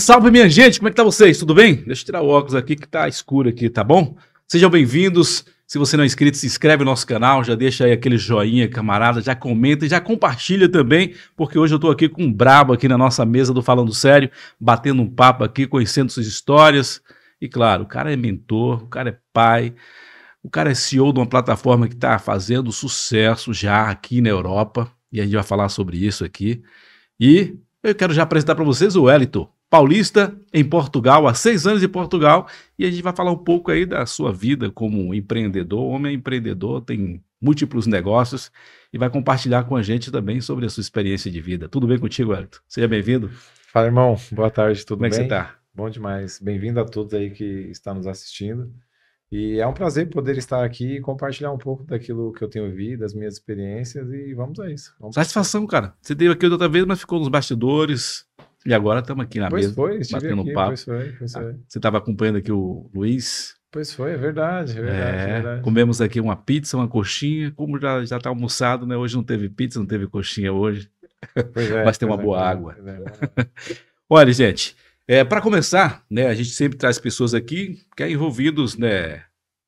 salve, minha gente! Como é que tá vocês? Tudo bem? Deixa eu tirar o óculos aqui que tá escuro aqui, tá bom? Sejam bem-vindos. Se você não é inscrito, se inscreve no nosso canal, já deixa aí aquele joinha, camarada, já comenta e já compartilha também, porque hoje eu tô aqui com um brabo aqui na nossa mesa do Falando Sério, batendo um papo aqui, conhecendo suas histórias. E claro, o cara é mentor, o cara é pai, o cara é CEO de uma plataforma que tá fazendo sucesso já aqui na Europa, e a gente vai falar sobre isso aqui. E eu quero já apresentar para vocês o Wellington paulista em Portugal, há seis anos em Portugal, e a gente vai falar um pouco aí da sua vida como empreendedor. homem é empreendedor, tem múltiplos negócios e vai compartilhar com a gente também sobre a sua experiência de vida. Tudo bem contigo, Hélito? Seja bem-vindo. Fala, irmão. Boa tarde, tudo bem? Como é que você está? Bom demais. Bem-vindo a todos aí que está nos assistindo. E é um prazer poder estar aqui e compartilhar um pouco daquilo que eu tenho vivido, das minhas experiências e vamos a isso. Vamos Satisfação, cara. Você teve aqui outra vez, mas ficou nos bastidores, e agora estamos aqui na pois mesa, foi, batendo aqui, papo. Pois foi, pois ah, foi. Você estava acompanhando aqui o Luiz? Pois foi, é verdade, é, é verdade, é, verdade. Comemos aqui uma pizza, uma coxinha. Como já está almoçado, né? Hoje não teve pizza, não teve coxinha hoje. É, Mas tem uma é, boa é água. Olha, gente, é, para começar, né, a gente sempre traz pessoas aqui que é envolvidos, né,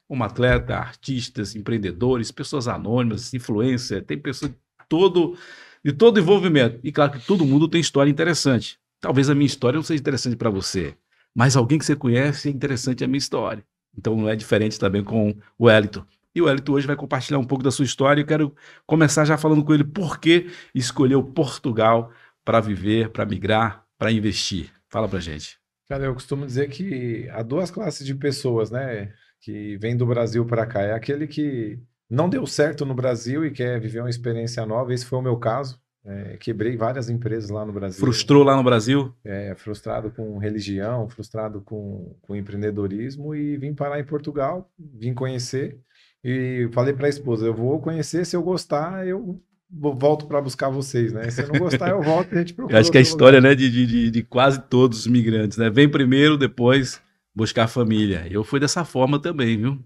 como atleta, artistas, empreendedores, pessoas anônimas, influencer, tem pessoas de todo, de todo envolvimento. E claro que todo mundo tem história interessante. Talvez a minha história não seja interessante para você, mas alguém que você conhece é interessante a minha história. Então não é diferente também com o Wellington. E o Wellington hoje vai compartilhar um pouco da sua história. Eu quero começar já falando com ele por que escolheu Portugal para viver, para migrar, para investir. Fala a gente. Cara, eu costumo dizer que há duas classes de pessoas, né, que vêm do Brasil para cá. É aquele que não deu certo no Brasil e quer viver uma experiência nova. Esse foi o meu caso. É, quebrei várias empresas lá no Brasil. Frustrou lá no Brasil? É, frustrado com religião, frustrado com, com empreendedorismo e vim parar em Portugal, vim conhecer e falei para a esposa: eu vou conhecer, se eu gostar, eu volto para buscar vocês, né? Se eu não gostar, eu volto e a gente procura. Eu acho que é a história né, de, de, de quase todos os migrantes, né? Vem primeiro, depois buscar família. Eu fui dessa forma também, viu?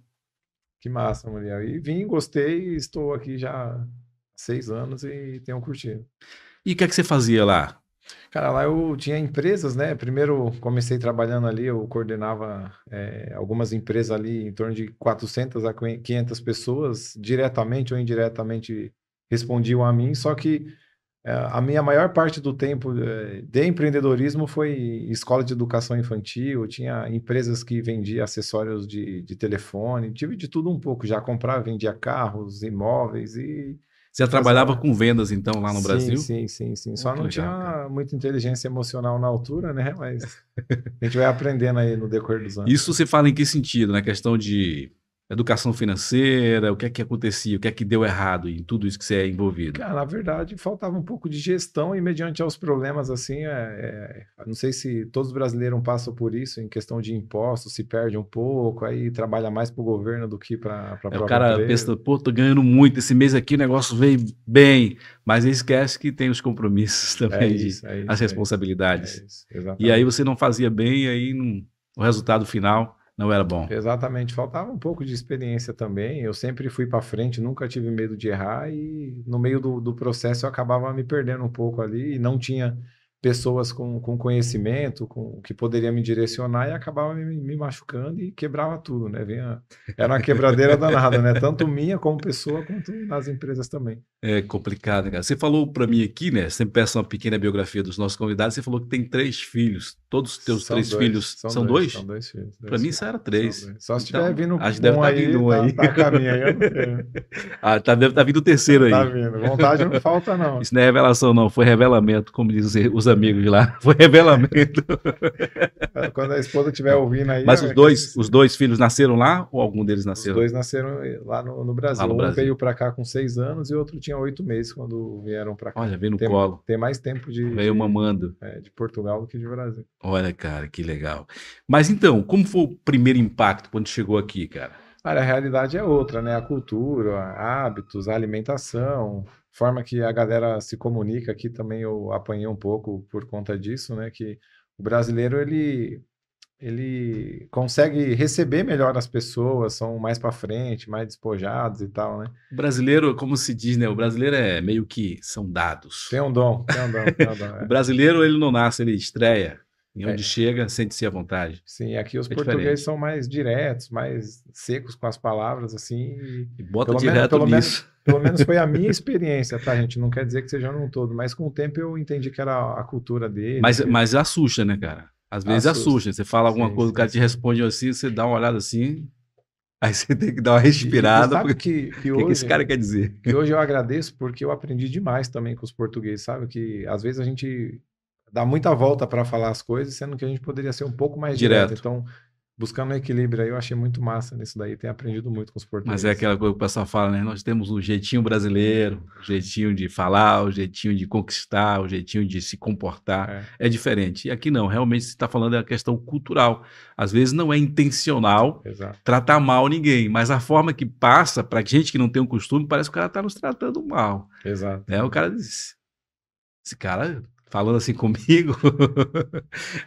Que massa, Muriel. E vim, gostei, estou aqui já seis anos e tenho curtido. E o que é que você fazia lá? Cara, lá eu tinha empresas, né? Primeiro comecei trabalhando ali, eu coordenava é, algumas empresas ali em torno de 400 a 500 pessoas, diretamente ou indiretamente respondiam a mim, só que é, a minha maior parte do tempo eh, de empreendedorismo foi escola de educação infantil, tinha empresas que vendiam acessórios de, de telefone, tive de tudo um pouco, já comprava, vendia carros, imóveis e você já trabalhava com vendas, então, lá no sim, Brasil? Sim, sim, sim. Só Muito não legal, tinha cara. muita inteligência emocional na altura, né? Mas a gente vai aprendendo aí no decorrer dos anos. Isso você fala em que sentido? Na questão de educação financeira, o que é que acontecia, o que é que deu errado em tudo isso que você é envolvido? Cara, na verdade, faltava um pouco de gestão e mediante aos problemas, assim, é, é, não sei se todos os brasileiros passam por isso, em questão de impostos, se perde um pouco, aí trabalha mais para o governo do que para a é, O cara empresa. pensa, pô, tô ganhando muito, esse mês aqui o negócio veio bem, mas esquece que tem os compromissos também, é isso, é isso, as é responsabilidades. É isso, e aí você não fazia bem, aí não, o resultado final não era bom. Exatamente, faltava um pouco de experiência também. Eu sempre fui para frente, nunca tive medo de errar e no meio do, do processo eu acabava me perdendo um pouco ali e não tinha pessoas com, com conhecimento, com que poderia me direcionar e acabava me, me machucando e quebrava tudo, né? Vinha, era uma quebradeira danada, né? Tanto minha como pessoa, quanto nas empresas também. É complicado, cara. Você falou para mim aqui, né? Sempre peço uma pequena biografia dos nossos convidados. Você falou que tem três filhos. Todos os teus são três dois, filhos são, são dois, dois? São dois filhos. Para mim, isso era três. Só se então, tiver vindo acho um deve tá estar vindo um tá, aí. Tá, tá caminho aí, Ah, tá, deve estar tá vindo o terceiro tá aí. Tá vindo. Vontade não falta, não. Isso não é revelação, não. Foi revelamento, como dizem os amigos amigos lá. Foi revelamento. Quando a esposa estiver ouvindo aí. Mas os é dois, que... os dois filhos nasceram lá ou algum deles nasceu? Os dois nasceram lá no, no Brasil. no Brasil. Um veio para cá com seis anos e outro tinha oito meses quando vieram para cá. Olha, veio no tem, colo. Tem mais tempo de. Veio de, mamando. É, de Portugal do que de Brasil. Olha, cara, que legal. Mas então, como foi o primeiro impacto quando chegou aqui, cara? Olha, a realidade é outra, né? A cultura, hábitos, a alimentação, forma que a galera se comunica aqui também eu apanhei um pouco por conta disso, né? Que o brasileiro ele ele consegue receber melhor as pessoas, são mais para frente, mais despojados e tal, né? O brasileiro, como se diz, né? O brasileiro é meio que são dados. Tem um dom, tem um dom, tem um dom é. o brasileiro ele não nasce, ele estreia. E onde é. chega, sente-se à vontade. Sim, aqui os é portugueses diferente. são mais diretos, mais secos com as palavras, assim. E bota direto menos, nisso. Menos, pelo menos foi a minha experiência, tá, gente? Não quer dizer que seja um todo, mas com o tempo eu entendi que era a cultura dele. Mas, que... mas assusta, né, cara? Às vezes assusta. assusta. Você fala alguma sim, coisa, sim. o cara te responde assim, você dá uma olhada assim, aí você tem que dar uma respirada. E, sabe porque, que, que hoje, que esse cara quer dizer? E hoje eu agradeço porque eu aprendi demais também com os portugueses, sabe? Que às vezes a gente dá muita volta para falar as coisas, sendo que a gente poderia ser um pouco mais direto. direto. Então, buscando um equilíbrio aí, eu achei muito massa nisso daí, tenho aprendido muito com os portugueses. Mas é aquela coisa que o pessoal fala, né? Nós temos um jeitinho brasileiro, o um jeitinho de falar, o jeitinho de conquistar, o jeitinho de se comportar, é, é diferente. E aqui não, realmente se está falando é a questão cultural. Às vezes não é intencional Exato. tratar mal ninguém, mas a forma que passa para gente que não tem o costume, parece que o cara está nos tratando mal. Exato. Né? O cara diz, esse cara falando assim comigo,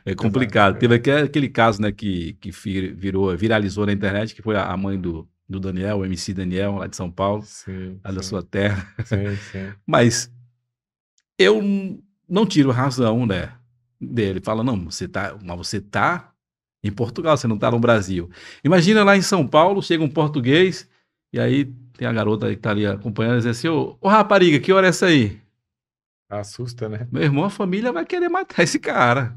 é tá complicado. Tá Teve aquele, aquele caso, né, que, que virou, viralizou na internet, que foi a, mãe do, do Daniel, o MC Daniel, lá de São Paulo, sim, lá sim. da sua terra. Sim, sim. Mas eu não tiro razão, né, dele. Fala, não, você tá, mas você tá em Portugal, você não tá no Brasil. Imagina lá em São Paulo, chega um português e aí tem a garota que tá ali acompanhando e diz assim, ô, ô rapariga, que hora é essa aí? Assusta, né? Meu irmão, a família vai querer matar esse cara.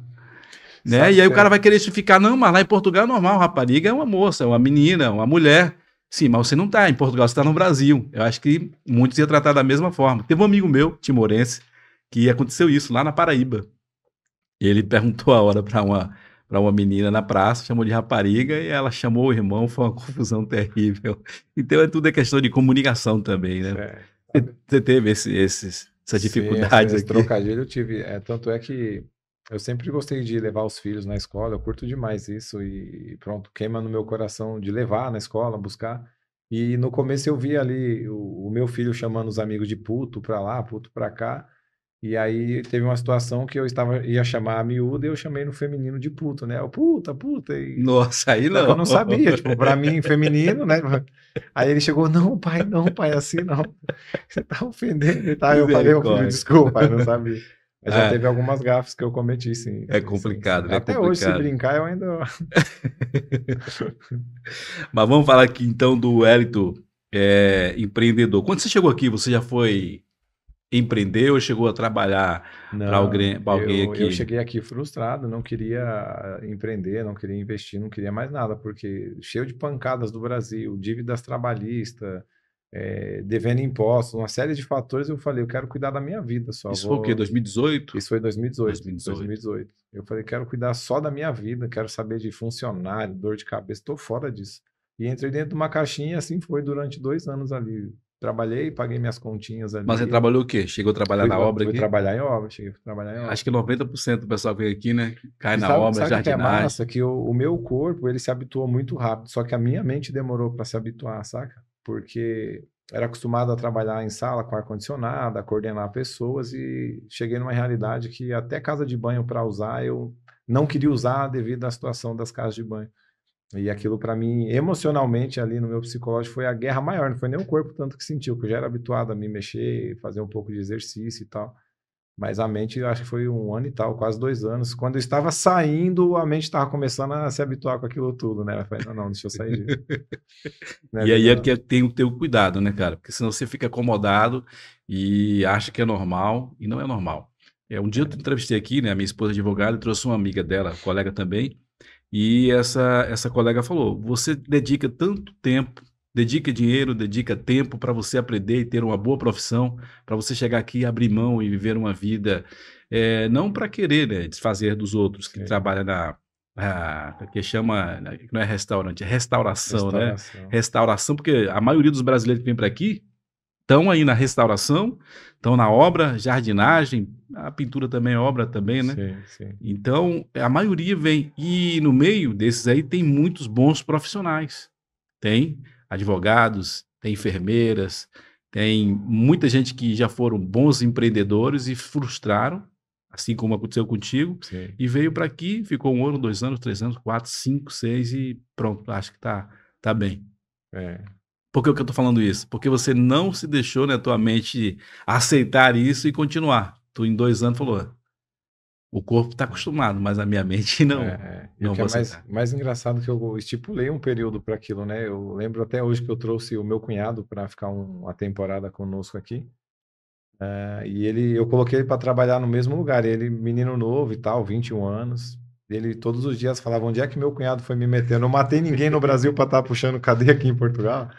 Né? e aí o é. cara vai querer justificar, não, mas lá em Portugal é normal, rapariga é uma moça, é uma menina, uma mulher. Sim, mas você não está em Portugal, você está no Brasil. Eu acho que muitos iam tratar da mesma forma. Teve um amigo meu, timorense, que aconteceu isso lá na Paraíba. Ele perguntou a hora para uma, uma menina na praça, chamou de rapariga e ela chamou o irmão, foi uma confusão terrível. Então é tudo é questão de comunicação também, né? Você teve esse, esses, essa dificuldade Sim, aqui. trocadilho eu tive. É, tanto é que eu sempre gostei de levar os filhos na escola, eu curto demais isso e pronto, queima no meu coração de levar na escola, buscar. E no começo eu via ali o, o meu filho chamando os amigos de puto pra lá, puto pra cá. E aí teve uma situação que eu estava ia chamar a miúda e eu chamei no feminino de puto, né? Eu, puta, puta. E... Nossa, aí não. Eu não sabia, tipo, pra mim, feminino, né? Aí ele chegou, não, pai, não, pai, assim não. Você tá ofendendo. Tá? Eu falei, desculpa, eu não sabia. Mas ah, já é. teve algumas gafas que eu cometi, sim. É complicado, sim. né? É Até é complicado. hoje, se brincar, eu ainda... Mas vamos falar aqui, então, do Hélito é, empreendedor. Quando você chegou aqui, você já foi empreendeu, chegou a trabalhar para alguém, pra alguém eu, aqui? Eu cheguei aqui frustrado, não queria ah, empreender, não queria investir, não queria mais nada, porque cheio de pancadas do Brasil, dívidas trabalhistas, é, devendo impostos, uma série de fatores, eu falei, eu quero cuidar da minha vida só. Isso vou... foi o quê? 2018? Isso foi 2018, 2018. 2018. Eu falei, quero cuidar só da minha vida, quero saber de funcionário, dor de cabeça, estou fora disso. E entrei dentro de uma caixinha, assim foi durante dois anos ali, Trabalhei, paguei minhas continhas ali. Mas você trabalhou o quê? Chegou a trabalhar fui, na obra fui aqui? trabalhar em obra, cheguei a trabalhar em obra. Acho que 90% do pessoal que vem aqui, né, cai e na sabe, obra, sabe jardinagem. Que é massa? Que o, o meu corpo, ele se habituou muito rápido, só que a minha mente demorou para se habituar, saca? Porque era acostumado a trabalhar em sala com ar-condicionado, a coordenar pessoas e cheguei numa realidade que até casa de banho para usar eu não queria usar devido à situação das casas de banho. E aquilo para mim, emocionalmente, ali no meu psicológico, foi a guerra maior, não foi nem o corpo tanto que sentiu, porque eu já era habituado a me mexer, fazer um pouco de exercício e tal. Mas a mente, eu acho que foi um ano e tal, quase dois anos. Quando eu estava saindo, a mente estava começando a se habituar com aquilo tudo, né? Eu falei, não, não, deixa eu sair disso. né? E aí é que tem que ter o cuidado, né, cara? Porque senão você fica acomodado e acha que é normal e não é normal. É, um dia eu entrevistei aqui, né, a minha esposa é advogada, trouxe uma amiga dela, colega também, e essa, essa colega falou: você dedica tanto tempo, dedica dinheiro, dedica tempo para você aprender e ter uma boa profissão, para você chegar aqui e abrir mão e viver uma vida, é, não para querer né, desfazer dos outros que Sim. É. trabalham na, ah, que chama, não é restaurante, é restauração, né? restauração, né? Restauração, porque a maioria dos brasileiros que vem para aqui estão aí na restauração, estão na obra, jardinagem, a pintura também é obra também, né? Sim, sim. Então, a maioria vem. E no meio desses aí tem muitos bons profissionais. Tem advogados, tem enfermeiras, tem muita gente que já foram bons empreendedores e frustraram, assim como aconteceu contigo, sim. e veio para aqui, ficou um ano, dois anos, três anos, quatro, cinco, seis e pronto, acho que tá, tá bem. É, por que eu estou falando isso? Porque você não se deixou na né, tua mente aceitar isso e continuar. Tu em dois anos falou, o corpo está acostumado, mas a minha mente não. É, é. não é mais, mais engraçado que eu estipulei um período para aquilo, né? Eu lembro até hoje que eu trouxe o meu cunhado para ficar um, uma temporada conosco aqui. Uh, e ele, eu coloquei ele para trabalhar no mesmo lugar. Ele, menino novo e tal, 21 anos, ele todos os dias falava onde é que meu cunhado foi me meter. Eu não matei ninguém no Brasil para estar tá puxando cadeia aqui em Portugal.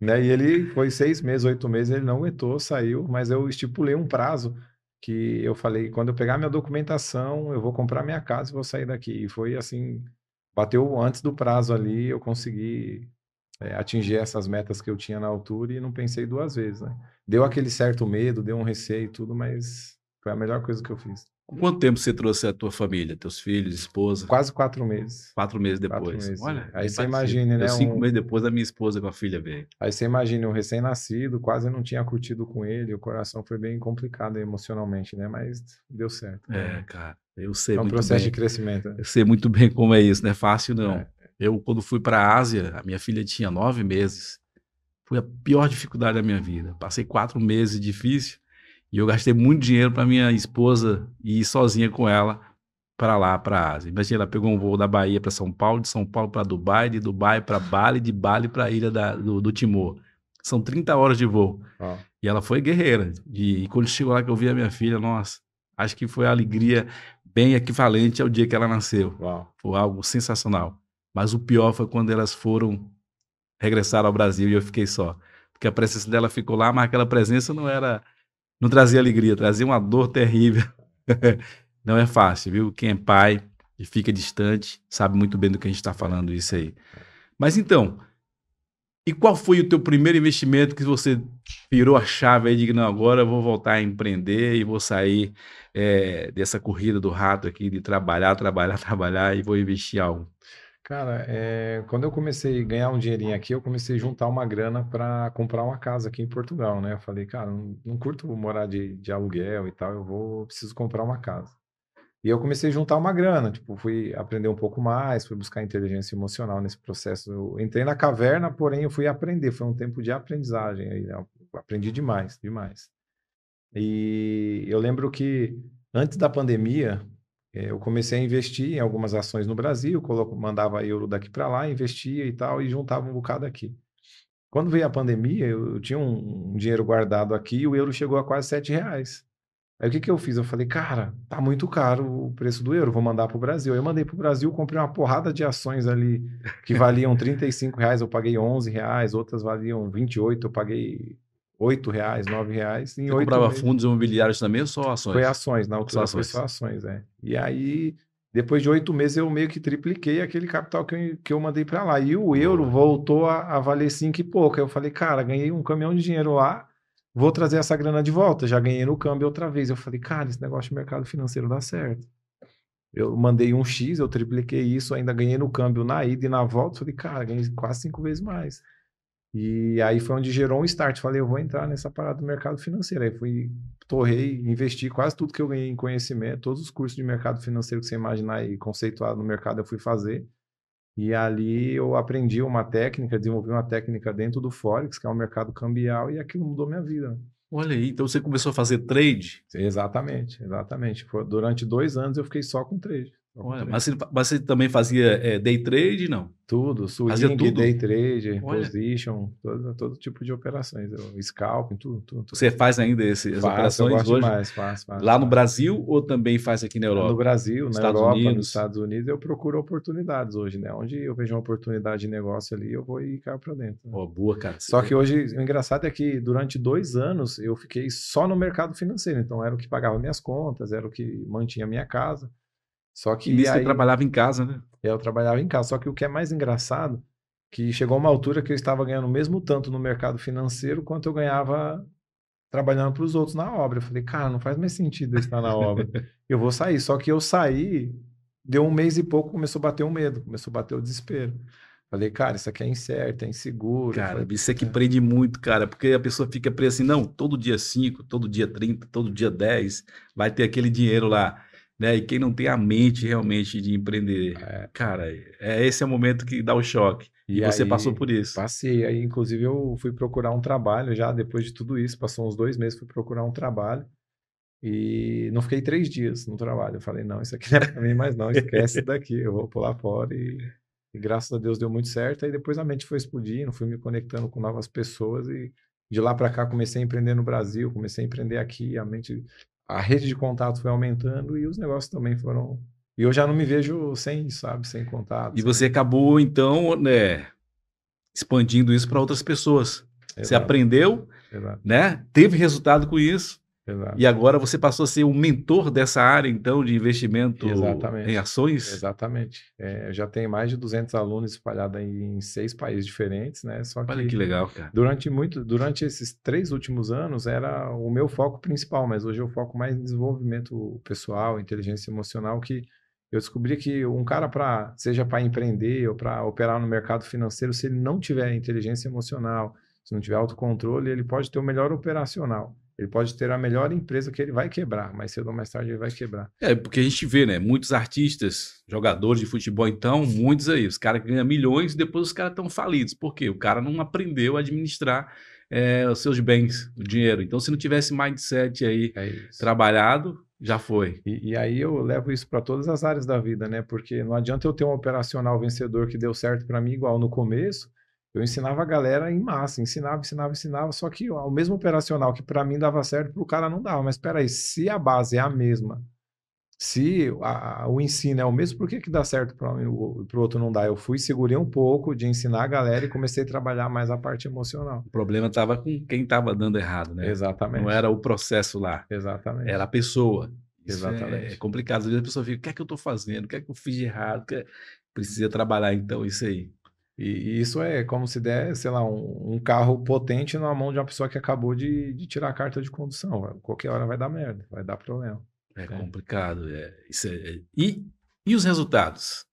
né? E ele foi seis meses, oito meses, ele não aguentou, saiu, mas eu estipulei um prazo que eu falei, quando eu pegar minha documentação, eu vou comprar minha casa e vou sair daqui. E foi assim, bateu antes do prazo ali, eu consegui é, atingir essas metas que eu tinha na altura e não pensei duas vezes, né? Deu aquele certo medo, deu um receio e tudo, mas foi a melhor coisa que eu fiz. Quanto tempo você trouxe a tua família, teus filhos, esposa? Quase quatro meses. Quatro meses depois. Quatro meses. Olha, é. aí você imagina, né? Cinco um... meses depois a minha esposa com a filha veio. Aí você imagina, um recém-nascido, quase não tinha curtido com ele, o coração foi bem complicado emocionalmente, né? Mas deu certo. Né? É, cara, eu sei é um muito processo bem. de crescimento. Né. Eu sei muito bem como é isso, não é fácil não. É. Eu, quando fui para a Ásia, a minha filha tinha nove meses. Foi a pior dificuldade da minha vida. Passei quatro meses difícil e eu gastei muito dinheiro para minha esposa ir sozinha com ela para lá, para a Ásia. Imagina, ela pegou um voo da Bahia para São Paulo, de São Paulo para Dubai, de Dubai para Bali, de Bali para a ilha da, do, do, Timor. São 30 horas de voo. Ah. E ela foi guerreira. E, e, quando chegou lá que eu vi a minha filha, nossa, acho que foi a alegria bem equivalente ao dia que ela nasceu. Uau. Foi algo sensacional. Mas o pior foi quando elas foram regressar ao Brasil e eu fiquei só. Porque a presença dela ficou lá, mas aquela presença não era não trazia alegria, trazia uma dor terrível. não é fácil, viu? Quem é pai e fica distante sabe muito bem do que a gente está falando, isso aí. Mas então, e qual foi o teu primeiro investimento que você virou a chave aí de não, agora eu vou voltar a empreender e vou sair é, dessa corrida do rato aqui de trabalhar, trabalhar, trabalhar e vou investir algo? Cara, é, quando eu comecei a ganhar um dinheirinho aqui, eu comecei a juntar uma grana para comprar uma casa aqui em Portugal, né? Eu falei, cara, não, não curto morar de, de, aluguel e tal, eu vou, preciso comprar uma casa. E eu comecei a juntar uma grana, tipo, fui aprender um pouco mais, fui buscar inteligência emocional nesse processo. Eu entrei na caverna, porém eu fui aprender, foi um tempo de aprendizagem, aí, né? aprendi demais, demais. E eu lembro que antes da pandemia, é, eu comecei a investir em algumas ações no Brasil, coloco, mandava euro daqui para lá, investia e tal, e juntava um bocado aqui. Quando veio a pandemia, eu, tinha um, um, dinheiro guardado aqui e o euro chegou a quase 7 reais. Aí o que, que eu fiz? Eu falei, cara, tá muito caro o preço do euro, vou mandar para o Brasil. Eu mandei para o Brasil, comprei uma porrada de ações ali que valiam 35 reais, eu paguei 11 reais, outras valiam 28, eu paguei oito reais, nove reais. Em Você comprava meses. fundos imobiliários também ou só ações? Foi ações, na altura só ações. foi só ações, é. E aí, depois de oito meses, eu meio que tripliquei aquele capital que eu, que eu mandei para lá. E o euro voltou a, a valer cinco e pouco. Aí eu falei, cara, ganhei um caminhão de dinheiro lá, vou trazer essa grana de volta. Já ganhei no câmbio outra vez. Eu falei, cara, esse negócio de mercado financeiro dá certo. Eu mandei um X, eu tripliquei isso, ainda ganhei no câmbio na ida e na volta. Falei, cara, ganhei quase cinco vezes mais. E aí foi onde gerou um start. Falei, eu vou entrar nessa parada do mercado financeiro. Aí fui, torrei, investi quase tudo que eu ganhei em conhecimento, todos os cursos de mercado financeiro que você imaginar e conceituado no mercado eu fui fazer. E ali eu aprendi uma técnica, desenvolvi uma técnica dentro do Forex, que é um mercado cambial, e aquilo mudou minha vida. Olha aí, então você começou a fazer trade? Exatamente, exatamente. durante dois anos eu fiquei só com trade. Olha, mas, você, mas, você, também fazia é, day trade, não? Tudo, swing, fazia tudo? day trade, Olha. position, todo, todo tipo de operações, scalping, tudo, tudo, tudo. Você faz ainda esse, as operações eu gosto hoje? Demais, faz, faz, lá no Brasil ou também faz aqui na Europa? No Brasil, na Estados Europa, Unidos. nos Estados Unidos, eu procuro oportunidades hoje, né? Onde eu vejo uma oportunidade de negócio ali, eu vou e caio para dentro. Né? Oh, boa, cara. Só que hoje, o engraçado é que durante dois anos eu fiquei só no mercado financeiro, então era o que pagava minhas contas, era o que mantinha minha casa. Só que. E isso trabalhava em casa, né? É, eu trabalhava em casa. Só que o que é mais engraçado, que chegou uma altura que eu estava ganhando o mesmo tanto no mercado financeiro quanto eu ganhava trabalhando para os outros na obra. Eu falei, cara, não faz mais sentido estar na obra. Eu vou sair. Só que eu saí, deu um mês e pouco, começou a bater o medo, começou a bater o desespero. Falei, cara, isso aqui é incerto, é inseguro. Cara, falei, isso é que prende muito, cara, porque a pessoa fica presa assim, não, todo dia 5, todo dia 30, todo dia 10, vai ter aquele dinheiro lá né? E quem não tem a mente realmente de empreender, é. cara, é esse é o momento que dá o choque. E, e você aí, passou por isso? Passei. Aí, inclusive, eu fui procurar um trabalho já depois de tudo isso. Passou uns dois meses, fui procurar um trabalho. E não fiquei três dias no trabalho. Eu falei, não, isso aqui não é pra mim mais não, esquece daqui, eu vou pular fora. E, e graças a Deus deu muito certo. Aí depois a mente foi explodindo, fui me conectando com novas pessoas e de lá para cá comecei a empreender no Brasil, comecei a empreender aqui, a mente a rede de contato foi aumentando e os negócios também foram. E eu já não me vejo sem, sabe, sem contato. E sabe? você acabou, então, né, expandindo isso para outras pessoas. Exato. Você aprendeu, Exato. né? Teve resultado com isso Exato. E agora você passou a ser um mentor dessa área, então, de investimento Exatamente. em ações? Exatamente. É, eu já tenho mais de 200 alunos espalhados em seis países diferentes, né? Só que, Olha que legal, cara. Durante, muito, durante esses três últimos anos era o meu foco principal, mas hoje eu foco mais em desenvolvimento pessoal, inteligência emocional, que eu descobri que um cara, pra, seja para empreender ou para operar no mercado financeiro, se ele não tiver inteligência emocional, se não tiver autocontrole, ele pode ter o melhor operacional ele pode ter a melhor empresa que ele vai quebrar, mas cedo ou mais tarde ele vai quebrar. É, porque a gente vê, né? Muitos artistas, jogadores de futebol, então, muitos aí, os caras ganham milhões e depois os caras estão falidos. Por quê? O cara não aprendeu a administrar é, os seus bens, o dinheiro. Então, se não tivesse mindset aí é trabalhado, já foi. E, e, aí eu levo isso para todas as áreas da vida, né? Porque não adianta eu ter um operacional vencedor que deu certo para mim igual no começo eu ensinava a galera em massa, ensinava, ensinava, ensinava, só que o mesmo operacional que para mim dava certo, para o cara não dava. Mas peraí, se a base é a mesma, se a, o ensino é o mesmo, por que, que dá certo para um e para o outro não dá? Eu fui, segurei um pouco de ensinar a galera e comecei a trabalhar mais a parte emocional. O problema estava com quem estava dando errado, né? Exatamente. Não era o processo lá. Exatamente. Era a pessoa. É, Exatamente. É, é complicado. Às vezes a pessoa fica, o que é que eu estou fazendo? O que é que eu fiz de errado? Que é- Precisa trabalhar, então, isso aí. E, e, isso é como se der, sei lá, um, um, carro potente na mão de uma pessoa que acabou de, de tirar a carta de condução. Qualquer hora vai dar merda, vai dar problema. É, é. complicado. É, é, é, e, e os resultados?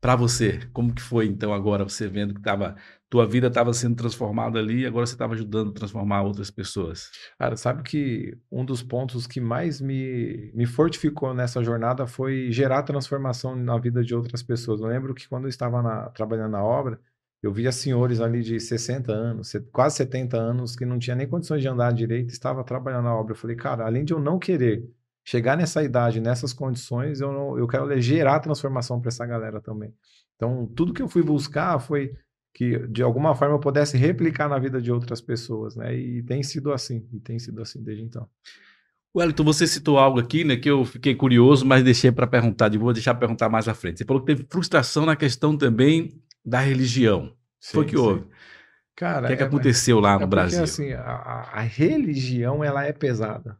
Para você, como que foi então agora você vendo que estava tua vida estava sendo transformada ali e agora você estava ajudando a transformar outras pessoas. Cara, sabe que um dos pontos que mais me, me fortificou nessa jornada foi gerar transformação na vida de outras pessoas. Eu lembro que quando eu estava na, trabalhando na obra, eu via senhores ali de 60 anos, quase 70 anos, que não tinha nem condições de andar direito, estava trabalhando na obra. Eu falei, cara, além de eu não querer chegar nessa idade, nessas condições, eu, não, eu quero gerar transformação para essa galera também. Então, tudo que eu fui buscar foi que de alguma forma eu pudesse replicar na vida de outras pessoas, né? E tem sido assim, e tem sido assim desde então. Wellington, você citou algo aqui, né, que eu fiquei curioso, mas deixei para perguntar, vou deixar perguntar mais à frente. Você falou que teve frustração na questão também da religião. Sim, Foi o que sim. houve. Cara, o que, é que é, aconteceu lá no é porque, Brasil? Assim, a, a religião ela é pesada.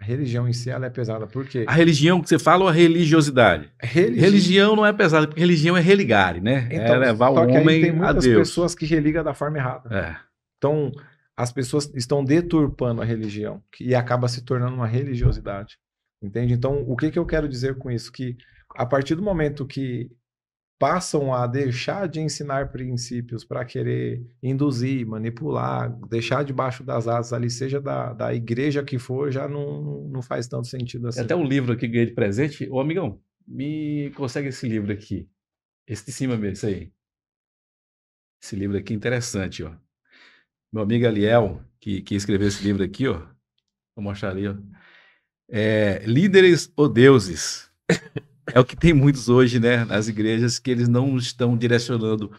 A religião em si ela é pesada, por quê? A religião que você fala ou a religiosidade? Religi... Religião não é pesada, porque religião é religare, né? É então, é levar o homem aí tem muitas pessoas que religam da forma errada. É. Então, as pessoas estão deturpando a religião e acaba se tornando uma religiosidade. Entende? Então, o que, que eu quero dizer com isso? Que a partir do momento que passam a deixar de ensinar princípios para querer induzir, manipular, deixar debaixo das asas ali, seja da, da igreja que for, já não, não faz tanto sentido assim. Até um livro aqui que ganhei de presente. Ô, amigão, me consegue esse livro aqui. Esse de cima mesmo, esse aí. Esse livro aqui é interessante, ó. Meu amigo Aliel, que, que escreveu esse livro aqui, ó. Vou mostrar ali, ó. É, Líderes ou Deuses. É o que tem muitos hoje, né, nas igrejas, que eles não estão direcionando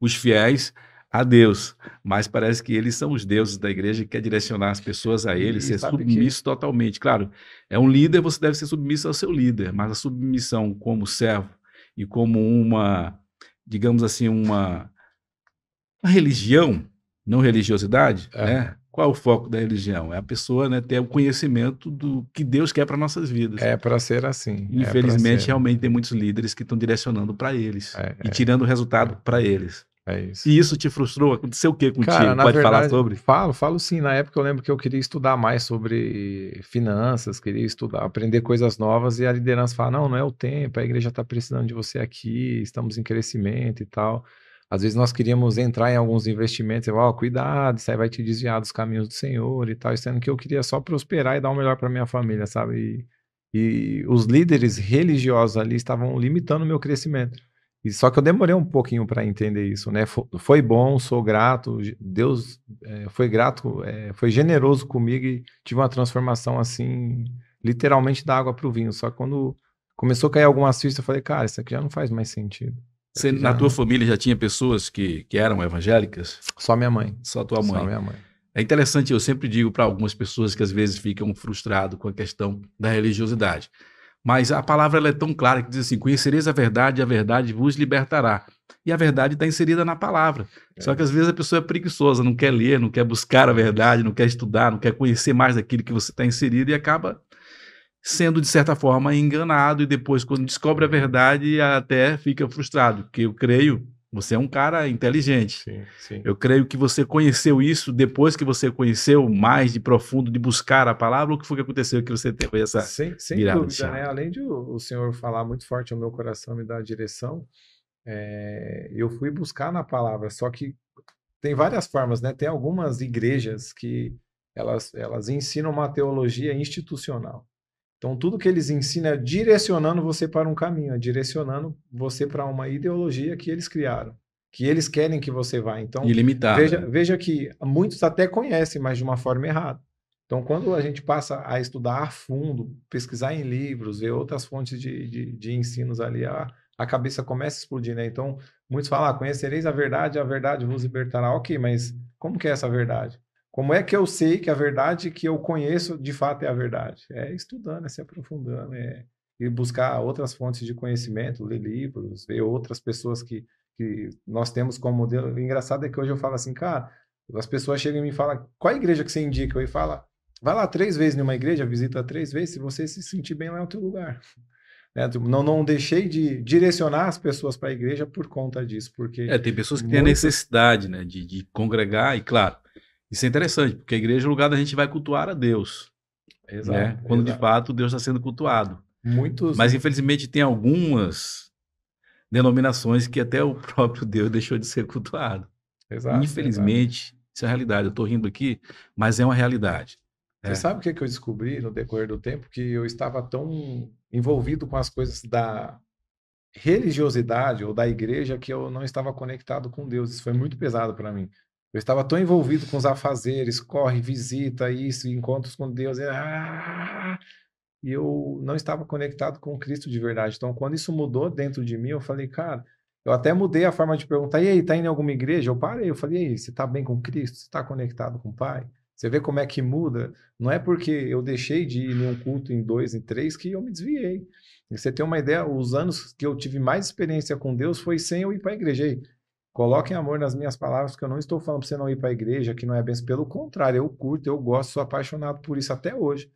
os fiéis a Deus, mas parece que eles são os deuses da igreja que quer direcionar as pessoas a ele, ser submisso que... totalmente. Claro, é um líder, você deve ser submisso ao seu líder, mas a submissão como servo e como uma, digamos assim, uma, uma religião, não religiosidade, né, é. né? qual é o foco da religião? É a pessoa né, ter o conhecimento do que Deus quer para nossas vidas. É para ser assim. É Infelizmente, é ser. realmente tem muitos líderes que estão direcionando para eles é, e é. tirando o resultado para eles. É isso. E isso te frustrou? Aconteceu o que contigo? Cara, Pode verdade, falar sobre? Falo, falo sim. Na época eu lembro que eu queria estudar mais sobre finanças, queria estudar, aprender coisas novas e a liderança fala: não, não é o tempo, a igreja está precisando de você aqui, estamos em crescimento e tal. Às vezes nós queríamos entrar em alguns investimentos, ó, oh, cuidado, isso aí vai te desviar dos caminhos do Senhor e tal, sendo que eu queria só prosperar e dar o melhor para minha família, sabe? E, e, os líderes religiosos ali estavam limitando o meu crescimento. E só que eu demorei um pouquinho para entender isso, né? Foi, foi, bom, sou grato, Deus é, foi grato, é, foi generoso comigo e tive uma transformação assim, literalmente da água para o vinho. Só que quando começou a cair algumas fichas, eu falei, cara, isso aqui já não faz mais sentido. Você, já... Na tua família já tinha pessoas que, que eram evangélicas? Só minha mãe. Só tua mãe. Só minha mãe. É interessante, eu sempre digo para algumas pessoas que às vezes ficam frustradas com a questão da religiosidade. Mas a palavra ela é tão clara que diz assim: conhecereis a verdade, a verdade vos libertará. E a verdade está inserida na palavra. É. Só que às vezes a pessoa é preguiçosa, não quer ler, não quer buscar a verdade, não quer estudar, não quer conhecer mais daquilo que você está inserido e acaba sendo de certa forma enganado e depois quando descobre a verdade até fica frustrado, porque eu creio você é um cara inteligente. Sim, sim. Eu creio que você conheceu isso depois que você conheceu mais de profundo de buscar a palavra. O que foi que aconteceu que você teve essa sem, sem dúvida, né? Além de o, o, Senhor falar muito forte ao meu coração me dar a direção, é, eu fui buscar na palavra. Só que tem várias formas, né? Tem algumas igrejas que elas elas ensinam uma teologia institucional. Então, tudo que eles ensinam é direcionando você para um caminho, é direcionando você para uma ideologia que eles criaram, que eles querem que você vá. Então, Ilimitado. Veja, né? veja que muitos até conhecem, mas de uma forma errada. Então, quando a gente passa a estudar a fundo, pesquisar em livros, ver outras fontes de, de, de ensinos ali, a, a cabeça começa a explodir, né? Então, muitos falam, ah, conhecereis a verdade, a verdade vos libertará. Ok, mas como que é essa verdade? Como é que eu sei que a verdade que eu conheço de fato é a verdade? É estudando, é se aprofundando, é e buscar outras fontes de conhecimento, ler livros, ver outras pessoas que, que nós temos como modelo. O engraçado é que hoje eu falo assim, cara, as pessoas chegam e me falam, qual é igreja que você indica? Eu falo, vai lá três vezes numa igreja, visita três vezes, se você se sentir bem lá é o teu lugar. Né? Tipo, não, não deixei de direcionar as pessoas para a igreja por conta disso, porque... É, tem pessoas que têm a necessidade né, de, de congregar, e claro, isso é interessante, porque a igreja é o lugar onde a gente vai cultuar a Deus. Exato, né? Quando exato. de fato Deus está sendo cultuado. Muitos. Mas infelizmente tem algumas denominações que até o próprio Deus deixou de ser cultuado. Exato, infelizmente, exato. isso é a realidade. Eu estou rindo aqui, mas é uma realidade. Né? Você é. sabe o que, que eu descobri no decorrer do tempo? Que eu estava tão envolvido com as coisas da religiosidade ou da igreja que eu não estava conectado com Deus. Isso foi muito pesado para mim. Eu estava tão envolvido com os afazeres, corre, visita, isso, encontros com Deus, e, ah, e eu não estava conectado com Cristo de verdade. Então, quando isso mudou dentro de mim, eu falei, cara, eu até mudei a forma de perguntar, e aí, tá indo em alguma igreja? Eu parei, eu falei, e aí, você está bem com Cristo? Você está conectado com o Pai? Você vê como é que muda? Não é porque eu deixei de ir em um culto, em dois, em três, que eu me desviei. E você tem uma ideia, os anos que eu tive mais experiência com Deus foi sem eu ir para a igreja. Coloquem amor nas minhas palavras, que eu não estou falando para você não ir para a igreja, que não é benção. Pelo contrário, eu curto, eu gosto, sou apaixonado por isso até hoje.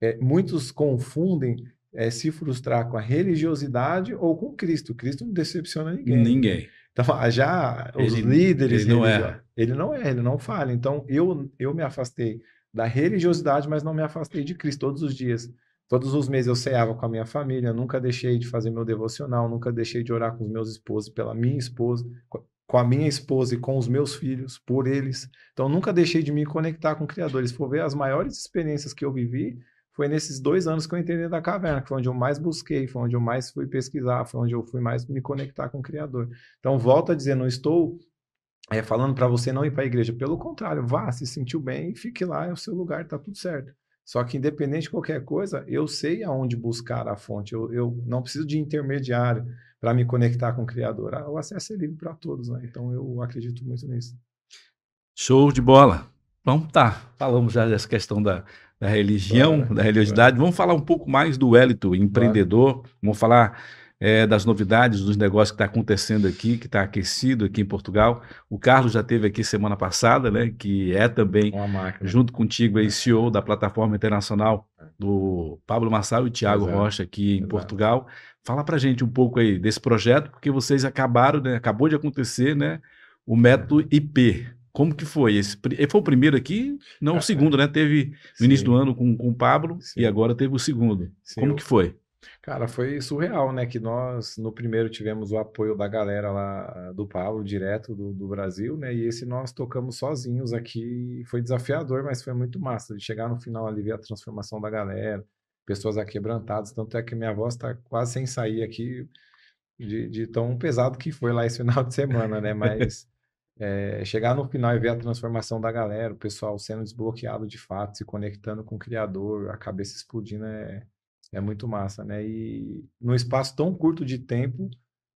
É, muitos confundem é, se frustrar com a religiosidade ou com Cristo. Cristo não decepciona ninguém. Ninguém. Então, ah, já os ele, líderes. Ele não é. Ele não é, ele não fala. Então, eu, eu me afastei da religiosidade, mas não me afastei de Cristo todos os dias. Todos os meses eu ceava com a minha família, nunca deixei de fazer meu devocional, nunca deixei de orar com os meus esposos, pela minha esposa, com a minha esposa e com os meus filhos, por eles. Então, nunca deixei de me conectar com criadores. Se for ver as maiores experiências que eu vivi, foi nesses dois anos que eu entendi da caverna, que foi onde eu mais busquei, foi onde eu mais fui pesquisar, foi onde eu fui mais me conectar com o Criador. Então, volto a dizer, não estou é, falando para você não ir para a igreja. Pelo contrário, vá, se sentiu bem, fique lá, é o seu lugar, está tudo certo. Só que, independente de qualquer coisa, eu sei aonde buscar a fonte, eu, eu não preciso de intermediário para me conectar com o Criador. Ah, o acesso é livre para todos, né? Então eu acredito muito nisso. Show de bola. Vamos então, tá, falamos já dessa questão da, da religião, claro, da religiosidade. Claro. Vamos falar um pouco mais do Wellington, empreendedor. Claro. Vamos falar é, das novidades, dos negócios que está acontecendo aqui, que está aquecido aqui em Portugal. O Carlos já teve aqui semana passada, né? Que é também, junto contigo, aí, é. CEO da plataforma internacional do Pablo Massal e Tiago é. Rocha aqui em Exato. Portugal. Fala para gente um pouco aí desse projeto, porque vocês acabaram, né, acabou de acontecer, né, o método é. IP. Como que foi? Esse, foi o primeiro aqui? Não, o segundo, né? Teve no início do ano com, com o Pablo sim. e agora teve o segundo. Sim, Como que foi? Cara, foi surreal, né? Que nós, no primeiro, tivemos o apoio da galera lá do Pablo, direto do, do Brasil, né? E esse nós tocamos sozinhos aqui. Foi desafiador, mas foi muito massa de chegar no final ali, ver a transformação da galera, pessoas aquebrantadas. Tanto é que minha voz está quase sem sair aqui de, de, tão pesado que foi lá esse final de semana, né? Mas é, chegar no final e ver a transformação da galera, o pessoal sendo desbloqueado de fato, se conectando com o Criador, a cabeça explodindo é, é muito massa, né? E num espaço tão curto de tempo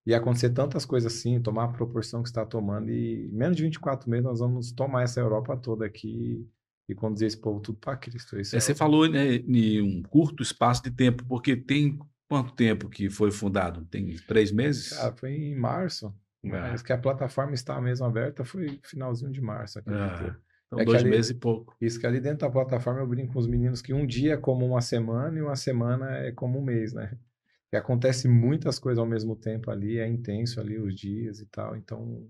e acontecer tantas coisas assim, tomar a proporção que está tomando e em menos de 24 meses nós vamos tomar essa Europa toda aqui e conduzir esse povo tudo para Cristo. Isso é, é você falou né, em um curto espaço de tempo, porque tem quanto tempo que foi fundado? Tem três meses? Cara, ah, foi em março. Ah. Mas que a plataforma estava mesmo aberta foi finalzinho de março. Aqui ah, Então, é dois ali, meses e pouco. Isso que ali dentro da plataforma eu brinco com os meninos que um dia é como uma semana e uma semana é como um mês, né? Que acontece muitas coisas ao mesmo tempo ali, é intenso ali os dias e tal. Então,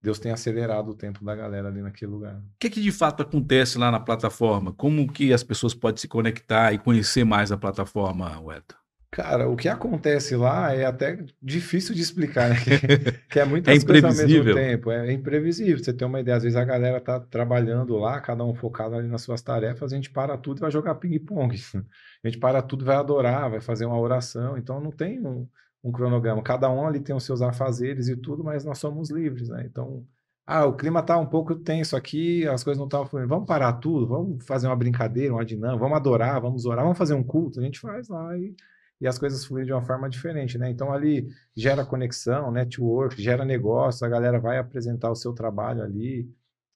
Deus tem acelerado o tempo da galera ali naquele lugar. O que, é que de fato acontece lá na plataforma? Como que as pessoas podem se conectar e conhecer mais a plataforma, Weta? Cara, o que acontece lá é até difícil de explicar, né? Que, é muitas é coisas ao mesmo tempo. é, é imprevisível. Você tem uma ideia, às vezes a galera tá trabalhando lá, cada um focado ali nas suas tarefas, a gente para tudo e vai jogar ping-pong. A gente para tudo e vai adorar, vai fazer uma oração. Então não tem um, um cronograma. Cada um ali tem os seus afazeres e tudo, mas nós somos livres, né? Então, ah, o clima tá um pouco tenso aqui, as coisas não estão fluindo. Vamos parar tudo, vamos fazer uma brincadeira, uma dinâmica, vamos adorar, vamos orar, vamos fazer um culto, a gente faz lá e, e as coisas fluem de uma forma diferente, né? Então ali gera conexão, network, gera negócio, a galera vai apresentar o seu trabalho ali.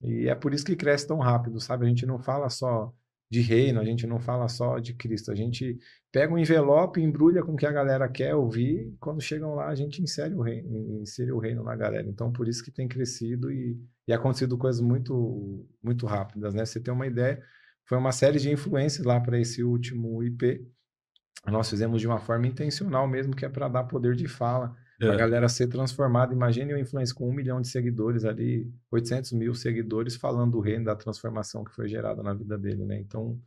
E é por isso que cresce tão rápido, sabe? A gente não fala só de reino, a gente não fala só de Cristo, a gente pega um envelope, embrulha com o que a galera quer ouvir, e quando chegam lá a gente insere o reino, insere o reino na galera. Então por isso que tem crescido e, e acontecido coisas muito muito rápidas, né? Você tem uma ideia, foi uma série de influências lá para esse último IP. Nós fizemos de uma forma intencional mesmo que é para dar poder de fala é. A galera ser transformada. Imagine o influencer com um milhão de seguidores ali, 800 mil seguidores falando do reino da transformação que foi gerada na vida dele, né? Então,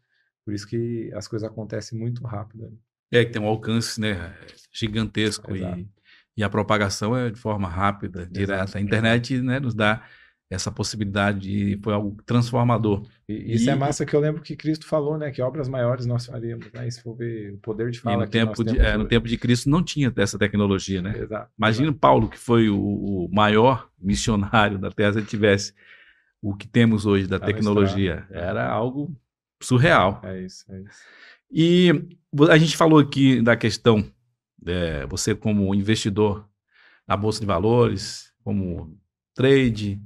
por isso que as coisas acontecem muito rápido. É, que tem um alcance né, gigantesco e, e a propagação é de forma rápida, direta. Exato. A internet né, nos dá essa possibilidade foi algo transformador. E, isso e, é massa que eu lembro que Cristo falou, né? Que obras maiores nós faríamos, né? Isso for ver o poder de fala. no, tempo de, é, no tempo de Cristo não tinha essa tecnologia, né? Exato. Imagina exato. Paulo, que foi o, o, maior missionário da Terra, se ele tivesse o que temos hoje da tecnologia. É. Era algo surreal. É isso, é isso. E a gente falou aqui da questão, é, você como investidor na Bolsa de Valores, como trade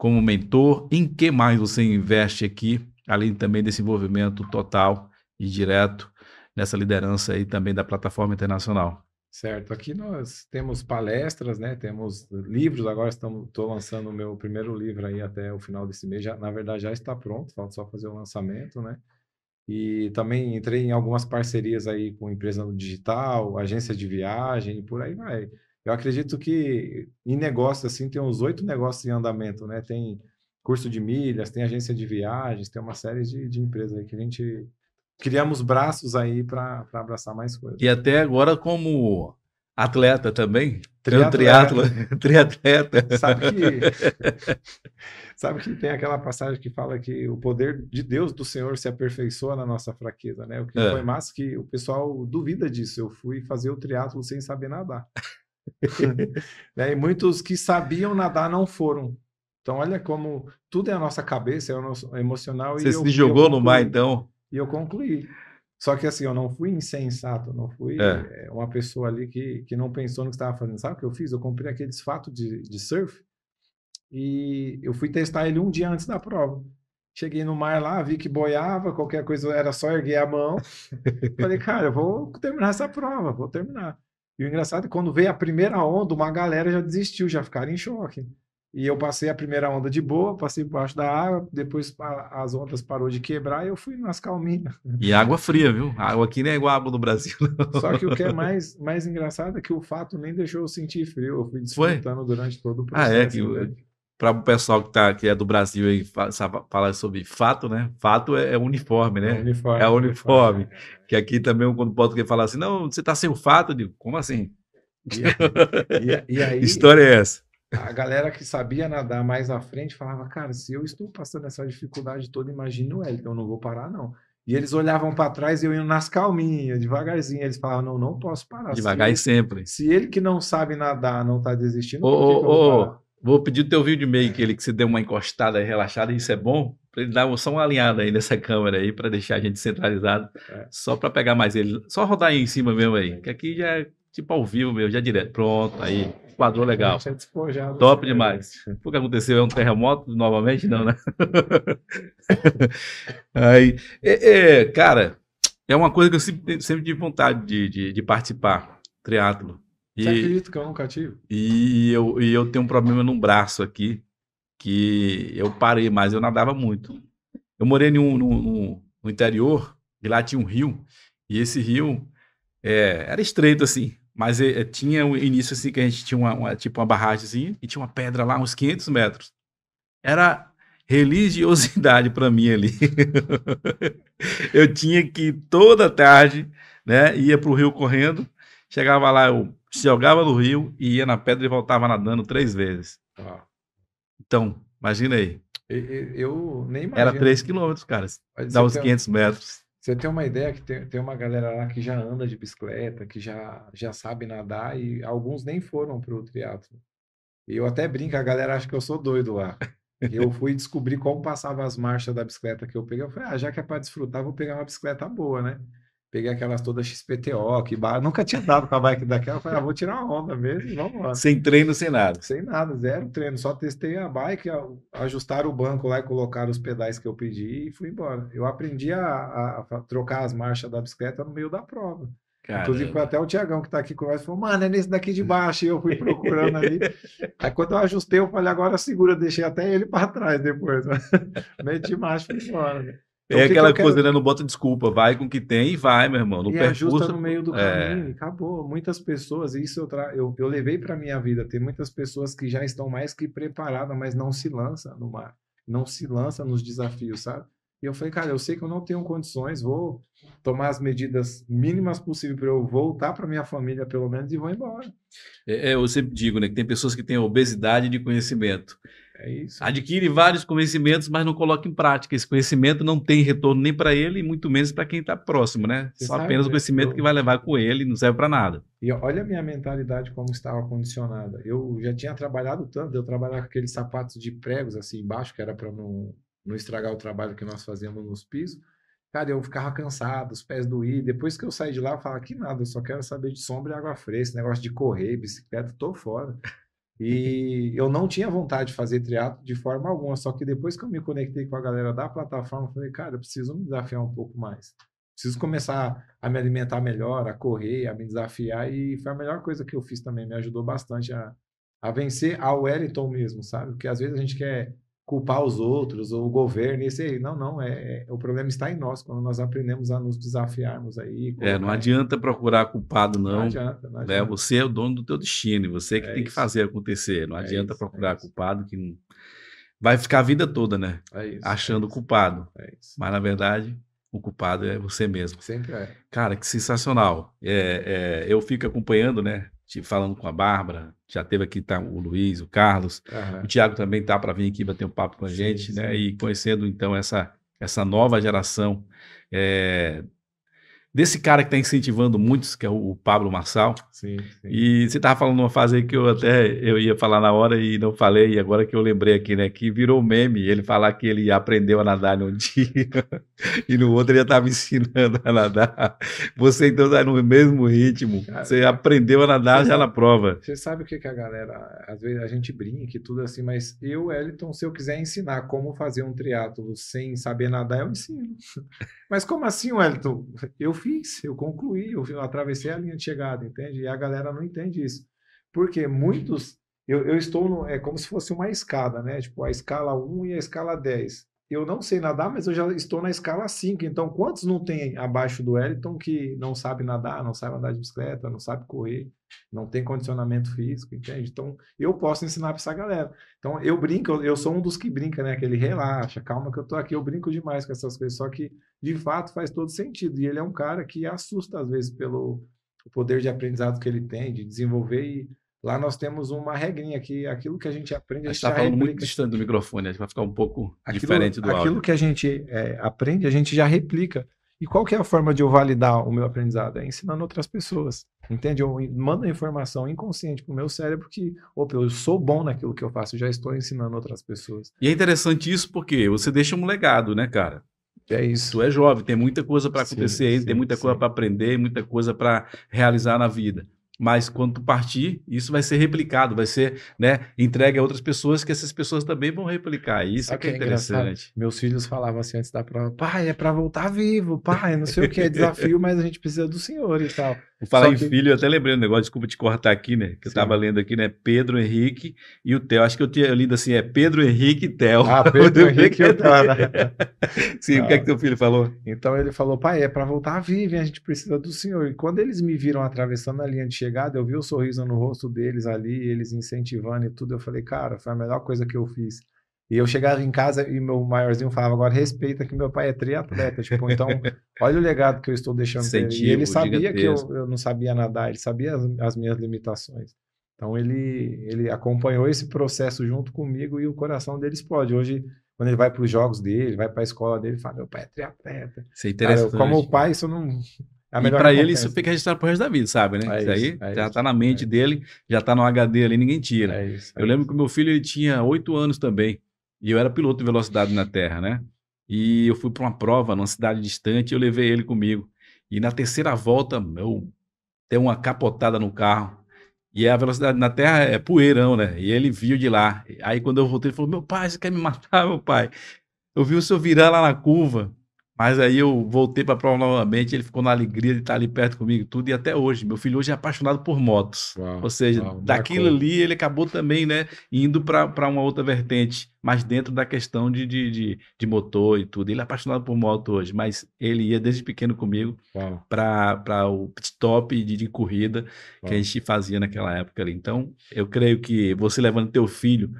como mentor, em que mais você investe aqui, além também desse envolvimento total e direto nessa liderança aí também da plataforma internacional. Certo, aqui nós temos palestras, né? Temos livros, agora estou lançando o meu primeiro livro aí até o final desse mês. Já, na verdade, já está pronto, falta só fazer o lançamento, né? E também entrei em algumas parcerias aí com empresa digital, agência de viagem, por aí vai. Eu acredito que em negócio, assim, tem uns oito negócios em andamento, né? Tem curso de milhas, tem agência de viagens, tem uma série de, de empresas aí que a gente criamos braços aí para abraçar mais coisas. E até agora, como atleta também, triatleta. É. triatleta. Sabe que, sabe que tem aquela passagem que fala que o poder de Deus do Senhor se aperfeiçoa na nossa fraqueza, né? O que é. foi mais que o pessoal duvida disso. Eu fui fazer o triatlo sem saber nadar. né? E muitos que sabiam nadar não foram. Então, olha como tudo é a nossa cabeça, é o nosso emocional. Você se eu, jogou eu no mar, então? E eu concluí. Só que assim, eu não fui insensato, não fui é. Eh, uma pessoa ali que, que não pensou no que estava fazendo. Sabe o que eu fiz? Eu comprei aqueles fatos de, de surf e eu fui testar ele um dia antes da prova. Cheguei no mar lá, vi que boiava, qualquer coisa era só erguer a mão. Falei, cara, eu vou terminar essa prova, vou terminar. E o engraçado é que quando veio a primeira onda, uma galera já desistiu, já ficaram em choque. E eu passei a primeira onda de boa, passei por baixo da água, depois as ondas parou de quebrar e eu fui nas calminhas. E água fria, viu? água aqui não é igual água no Brasil. Não. Só que o que é mais, mais engraçado é que o fato nem deixou eu sentir frio, eu fui desfrutando Foi? durante todo o processo. Ah, é? Que, né? para o pessoal que, tá, que é do Brasil e fala sobre fato, né? Fato é, é uniforme, né? É uniforme. É uniforme. Que aqui também, quando o português fala assim, não, você está sem o fato, eu digo, como assim? E, e, e aí, história é essa? A galera que sabia nadar mais à frente falava, cara, se eu estou passando essa dificuldade toda, imagina o Elton, eu não vou parar, não. E eles olhavam para trás e eu indo nas calminhas, devagarzinho. Eles falavam: não, não posso parar. Devagar se e ele, sempre. Se ele que não sabe nadar não está desistindo, ô, ô, ô, Vou pedir o teu vídeo meio que ele que se dê uma encostada relaxada, isso é bom, para ele dar só uma alinhada aí nessa câmera aí, para deixar a gente centralizado, é. só para pegar mais ele. Só rodar aí em cima mesmo aí, que aqui já é tipo ao vivo mesmo já direto. Pronto, aí, quadrou é, legal. É Top né? demais. O que aconteceu? É um terremoto novamente? Não, né? aí, é, é, cara, é uma coisa que eu sempre, sempre tive vontade de, de, de participar, triatlo e, Você acredita que eu nunca tive? E eu, e eu tenho um problema no braço aqui, que eu parei, mas eu nadava muito. Eu morei no interior, e lá tinha um rio, e esse rio é, era estreito assim, mas é, é tinha o um início assim que a gente tinha uma, uma, tipo uma barragem assim, e tinha uma pedra lá, uns 500 metros. Era religiosidade para mim ali. eu tinha que toda tarde, né, ia pro rio correndo, chegava lá eu se jogava no rio e ia na pedra e voltava nadando três vezes. Ah. Então, imagina aí. Eu, nem imagino. Era 3 quilômetros, cara. Dá uns 500 metros. Você tem uma ideia que tem, tem uma galera lá que já anda de bicicleta, que já, já sabe nadar e alguns nem foram para o triatlo. eu até brinco, a galera acha que eu sou doido lá. Eu fui descobrir como passava as marchas da bicicleta que eu peguei. Eu falei, ah, já que é para desfrutar, vou pegar uma bicicleta boa, né? Peguei aquelas todas XPTO, que bar... nunca tinha dado com a bike daquela. Eu falei, ah, vou tirar uma onda mesmo, vamos lá. Sem treino, sem nada. Sem nada, zero treino. Só testei a bike, ajustaram o banco lá e colocaram os pedais que eu pedi e fui embora. Eu aprendi a, a, a trocar as marchas da bicicleta no meio da prova. Caramba. Inclusive, foi até o Tiagão que está aqui com nós falou, mano, é nesse daqui de baixo. E eu fui procurando ali. Aí quando eu ajustei, eu falei, agora segura, deixei até ele para trás depois. Meti marcha e fui embora é aquela que coisa, quero... né? Não bota desculpa, vai com o que tem e vai, meu irmão. Não e percurso... ajusta no meio do é. caminho, é... acabou. Muitas pessoas, isso eu, tra... eu, eu levei para minha vida, tem muitas pessoas que já estão mais que preparadas, mas não se lança no mar, não se lança nos desafios, sabe? E eu falei, cara, eu sei que eu não tenho condições, vou tomar as medidas mínimas possíveis para eu voltar para minha família, pelo menos, e vou embora. É, é, eu sempre digo, né, que tem pessoas que têm obesidade de conhecimento. É isso. Adquire vários conhecimentos, mas não coloca em prática. Esse conhecimento não tem retorno nem para ele, e muito menos para quem está próximo, né? Você Só sabe, apenas o né? conhecimento eu... que vai levar com ele, não serve para nada. E olha a minha mentalidade como estava condicionada. Eu já tinha trabalhado tanto, eu trabalhava com aqueles sapatos de pregos assim embaixo, que era para não, não estragar o trabalho que nós fazíamos nos pisos. Cara, eu ficava cansado, os pés doíam. Depois que eu saí de lá, eu falava que nada, eu só quero saber de sombra e água fresca, negócio de correr, bicicleta, tô fora. E eu não tinha vontade de fazer triatlo de forma alguma, só que depois que eu me conectei com a galera da plataforma, eu falei, cara, eu preciso me desafiar um pouco mais. Preciso começar a me alimentar melhor, a correr, a me desafiar, e foi a melhor coisa que eu fiz também, me ajudou bastante a, a vencer a Wellington mesmo, sabe? Porque às vezes a gente quer culpar os outros ou o governo, isso aí. Não, não, é, é, o problema está em nós, quando nós aprendemos a nos desafiarmos aí. É, não adianta procurar culpado, não. Não adianta, não né? adianta. É, você é o dono do teu destino, você que é tem isso. que fazer acontecer. Não é adianta isso, é procurar culpado que vai ficar a vida toda, né? É isso, Achando culpado. Mas, na verdade, o culpado é você mesmo. Sempre é. Cara, que sensacional. É, eu fico acompanhando, né? falando com a Bárbara, já teve aqui tá, o Luiz, o Carlos, uhum. o Tiago também tá para vir aqui bater um papo com a gente, né, sim, né? E conhecendo então essa, essa nova geração é, desse cara que está incentivando muitos, que é o, Pablo Marçal. Sim, sim. E você estava falando uma fase aí que eu até eu ia falar na hora e não falei, e agora que eu lembrei aqui, né? Que virou meme ele falar que ele aprendeu a nadar num dia e no outro ele já estava ensinando a nadar. Você então está no mesmo ritmo. Cara, você aprendeu a nadar já na prova. Você sabe o que, que a galera, às vezes a gente brinca e tudo assim, mas eu, Elton, se eu quiser ensinar como fazer um triatlo sem saber nadar, eu ensino. Mas como assim, Wellington? Eu fiz, eu concluí, eu atravessei a linha de chegada, entende? E a galera não entende isso. Porque muitos, eu, eu estou, no, é como se fosse uma escada, né? Tipo, a escala 1 e a escala 10 eu não sei nadar, mas eu já estou na escala 5. Então, quantos não tem abaixo do Wellington que não sabe nadar, não sabe andar de bicicleta, não sabe correr, não tem condicionamento físico, entende? Então, eu posso ensinar para essa galera. Então, eu brinco, eu sou um dos que brinca, né? Aquele relaxa, calma que eu tô aqui, eu brinco demais com essas coisas. Só que, de fato, faz todo sentido. E ele é um cara que assusta, às vezes, pelo poder de aprendizado que ele tem, de desenvolver e Lá nós temos uma regrinha que aquilo que a gente aprende. A gente está falando muito distante do microfone, acho né? tipo, que vai ficar um pouco aquilo, diferente do aquilo áudio. Aquilo que a gente é, aprende, a gente já replica. E qual que é a forma de eu validar o meu aprendizado? É ensinando outras pessoas, entende? Eu mando a informação inconsciente para o meu cérebro que, opa, eu sou bom naquilo que eu faço, já estou ensinando outras pessoas. E é interessante isso porque você deixa um legado, né, cara? É isso. Tu é jovem, tem muita coisa para acontecer sim, sim, tem muita sim. coisa para aprender, muita coisa para realizar na vida mas quando tu partir, isso vai ser replicado, vai ser né, entregue a outras pessoas que essas pessoas também vão replicar. Isso é que é interessante. Meus filhos falavam assim antes da prova, pai, é para voltar vivo, pai, não sei o que é desafio, mas a gente precisa do senhor e tal. Falar Só em filho, eu até lembrei um negócio, desculpa te cortar aqui, né? Que eu tava lendo aqui, né? Pedro Henrique e o Theo. Acho que eu tinha lido assim, é Pedro Henrique e Theo. Ah, Pedro Henrique e o Theo, né? Sim, o que é que teu filho falou? Então ele falou, pai, é para voltar a viver, a gente precisa do senhor. E quando eles me viram atravessando a linha de chegada, eu vi o sorriso no rosto deles ali, eles incentivando e tudo, eu falei, cara, foi a melhor coisa que eu fiz. E eu chegava em casa e meu maiorzinho falava, agora respeita que meu pai é triatleta. tipo, então, olha o legado que eu estou deixando Incentivo, E ele sabia que eu, eu, não sabia nadar, ele sabia as, as minhas limitações. Então ele, ele acompanhou esse processo junto comigo e o coração dele explode. Hoje, quando ele vai para os jogos dele, vai para a escola dele, fala: meu pai é triatleta. Isso é interessante. Cara, como pai, isso não. É e para ele isso fica registrado pro resto da vida, sabe, né? É isso, isso, aí é já está na mente é dele, já está no HD ali, ninguém tira. É isso, Eu é lembro que o meu filho ele tinha oito anos também. E eu era piloto de velocidade na Terra, né? E eu fui para uma prova numa cidade distante e eu levei ele comigo. E na terceira volta, eu tem uma capotada no carro. E a velocidade na Terra é poeirão, né? E ele viu de lá. Aí quando eu voltei, ele falou: Meu pai, você quer me matar, meu pai? Eu vi o senhor virar lá na curva. Mas aí eu voltei para a prova novamente, ele ficou na alegria de estar tá ali perto comigo, tudo, e até hoje. Meu filho hoje é apaixonado por motos. Uau, Ou seja, uau, daquilo bacana. ali ele acabou também, né, indo para uma outra vertente, mas dentro da questão de, de, de, de, motor e tudo. Ele é apaixonado por moto hoje, mas ele ia desde pequeno comigo para o pit stop de, de corrida uau. que a gente fazia naquela época ali. Então, eu creio que você levando teu filho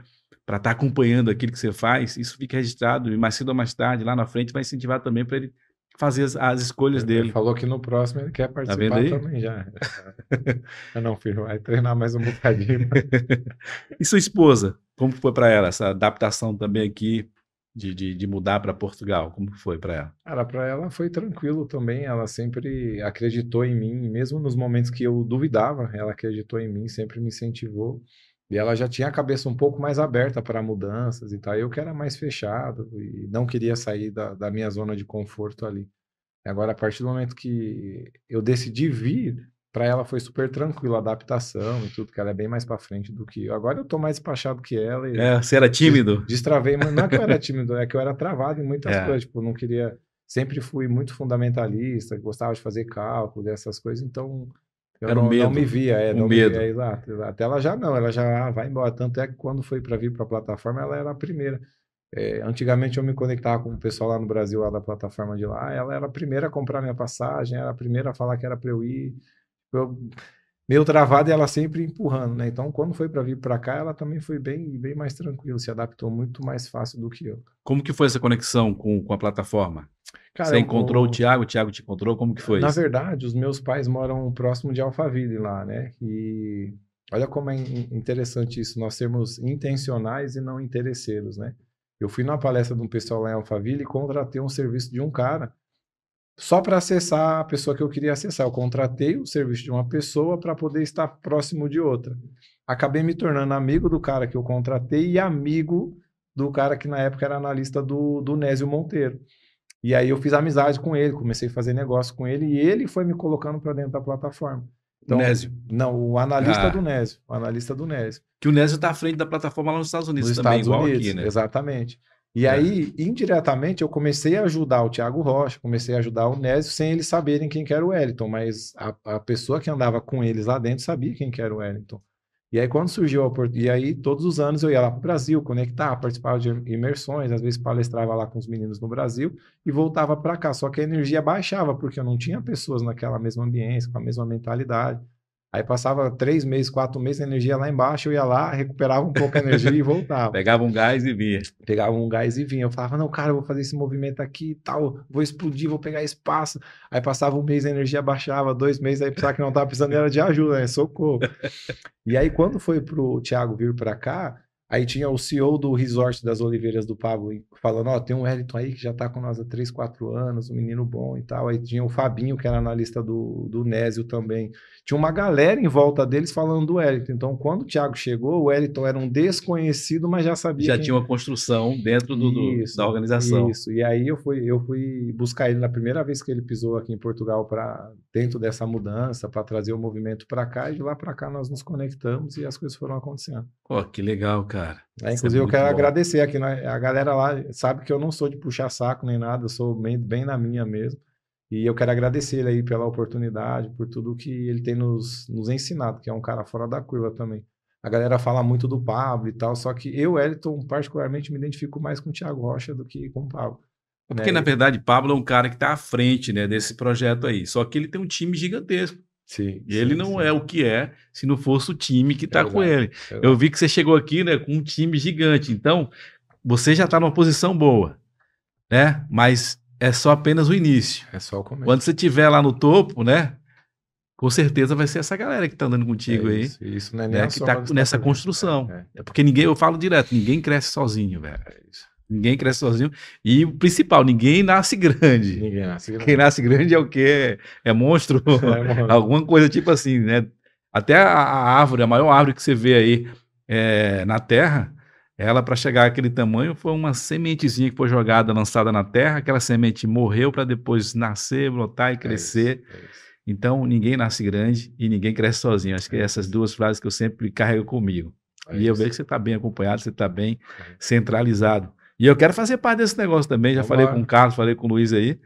para estar tá acompanhando aquilo que você faz, isso fica registrado e mais cedo ou mais tarde, lá na frente, vai incentivar também para ele fazer as, as escolhas ele dele. Ele falou que no próximo ele quer tá participar tá também já. eu não, filho, vai treinar mais um bocadinho. e sua esposa, como foi para ela essa adaptação também aqui de, de, de, mudar para Portugal? Como foi para ela? Cara, para ela foi tranquilo também. Ela sempre acreditou em mim, mesmo nos momentos que eu duvidava, ela acreditou em mim, sempre me incentivou. E ela já tinha a cabeça um pouco mais aberta para mudanças e tal. Eu que era mais fechado e não queria sair da, da minha zona de conforto ali. Agora, a partir do momento que eu decidi vir, para ela foi super tranquilo a adaptação e tudo, que ela é bem mais para frente do que eu. Agora eu tô mais despachado que ela. E, é, você era tímido? Destravei, mas não é que eu era tímido, é que eu era travado em muitas é. coisas. Tipo, não queria. Sempre fui muito fundamentalista, gostava de fazer cálculo, dessas coisas, então eu era um não, medo. Não me via, é, um medo. Me exato, exato. Ela já não, ela já vai embora. Tanto é que quando foi para vir para a plataforma, ela era a primeira. É, antigamente eu me conectava com o pessoal lá no Brasil, lá da plataforma de lá. Ela era a primeira a comprar minha passagem, era a primeira a falar que era para eu ir. Eu, meio travada e ela sempre empurrando, né? Então, quando foi para vir para cá, ela também foi bem, bem mais tranquila, se adaptou muito mais fácil do que eu. Como que foi essa conexão com, com a plataforma? Cara, Você encontrou o Thiago, o Thiago te encontrou, como que foi Na isso? verdade, os meus pais moram próximo de Alphaville lá, né? E olha como é interessante isso, nós sermos intencionais e não interesseiros, né? Eu fui numa palestra de um pessoal lá em Alphaville e contratei um serviço de um cara só para acessar a pessoa que eu queria acessar. Eu contratei o serviço de uma pessoa para poder estar próximo de outra. Acabei me tornando amigo do cara que eu contratei e amigo do cara que na época era analista do, do Nésio Monteiro. E aí eu fiz amizade com ele, comecei a fazer negócio com ele e ele foi me colocando para dentro da plataforma. Então, Nésio. Não, o analista ah. do Nésio. O analista do Nésio. Que o Nésio está à frente da plataforma lá nos Estados Unidos nos também, Estados igual Unidos, aqui, né? Exatamente. E é. aí, indiretamente, eu comecei a ajudar o Thiago Rocha, comecei a ajudar o Nésio sem eles saberem quem era o Wellington, mas a, a pessoa que andava com eles lá dentro sabia quem era o Wellington. E aí, quando surgiu a oportunidade, e aí todos os anos eu ia lá para o Brasil, conectar, participava de imersões, às vezes palestrava lá com os meninos no Brasil e voltava para cá. Só que a energia baixava, porque eu não tinha pessoas naquela mesma ambiência, com a mesma mentalidade. Aí passava três meses, quatro meses, a energia lá embaixo, eu ia lá, recuperava um pouco a energia e voltava. Pegava um gás e vinha. Pegava um gás e vinha. Eu falava, não, cara, eu vou fazer esse movimento aqui e tal, vou explodir, vou pegar espaço. Aí passava um mês, a energia baixava, dois meses, aí pensava que não estava precisando era de ajuda, né? Socorro. e aí, quando foi pro Thiago vir para cá, Aí tinha o CEO do Resort das Oliveiras do Pablo falando, ó, oh, tem um Wellington aí que já tá com nós há 3, 4 anos, um menino bom e tal. Aí tinha o Fabinho, que era analista do, do Nésio também. Tinha uma galera em volta deles falando do Wellington. Então, quando o Thiago chegou, o Wellington era um desconhecido, mas já sabia Já quem... tinha uma construção dentro do, do isso, da organização. Isso, e aí eu fui, eu fui buscar ele na primeira vez que ele pisou aqui em Portugal para dentro dessa mudança, para trazer o movimento para cá, e de lá para cá nós nos conectamos e as coisas foram acontecendo ó que legal, cara. É, é inclusive, é eu quero bom. agradecer aqui, né? A galera lá sabe que eu não sou de puxar saco nem nada, eu sou bem, bem na minha mesmo. E eu quero agradecer ele aí pela oportunidade, por tudo que ele tem nos, nos ensinado, que é um cara fora da curva também. A galera fala muito do Pablo e tal, só que eu, Elton, particularmente me identifico mais com o Thiago Rocha do que com o Pablo. É porque, né? na verdade, Pablo é um cara que está à frente né, desse projeto aí. Só que ele tem um time gigantesco. Sim, e ele sim, não sim. é o que é se não fosse o time que está com ele. eu vi que você chegou aqui né, com um time gigante, então você já está numa posição boa, né? Mas é só apenas o início. É só o começo. Quando você estiver lá no topo, né? Com certeza vai ser essa galera que está andando contigo é isso, aí. Isso não é né, nem que está nessa construção. É, é, porque ninguém, eu falo direto, ninguém cresce sozinho, velho. É isso. Ninguém cresce sozinho. E o principal, ninguém nasce grande. Ninguém nasce grande. Quem nasce grande é o quê? É monstro? É Alguma coisa tipo assim, né? Até a, a, árvore, a maior árvore que você vê aí é, na Terra, ela, para chegar àquele tamanho, foi uma sementezinha que foi jogada, lançada na Terra. Aquela semente morreu para depois nascer, brotar e é crescer. É isso, isso. Então, ninguém nasce grande e ninguém cresce sozinho. Acho que é essas duas frases que eu sempre carrego comigo. É e eu vejo que você está bem acompanhado, você está bem centralizado. E eu quero fazer parte desse negócio também. Já falei com o Carlos, falei com o Luiz aí.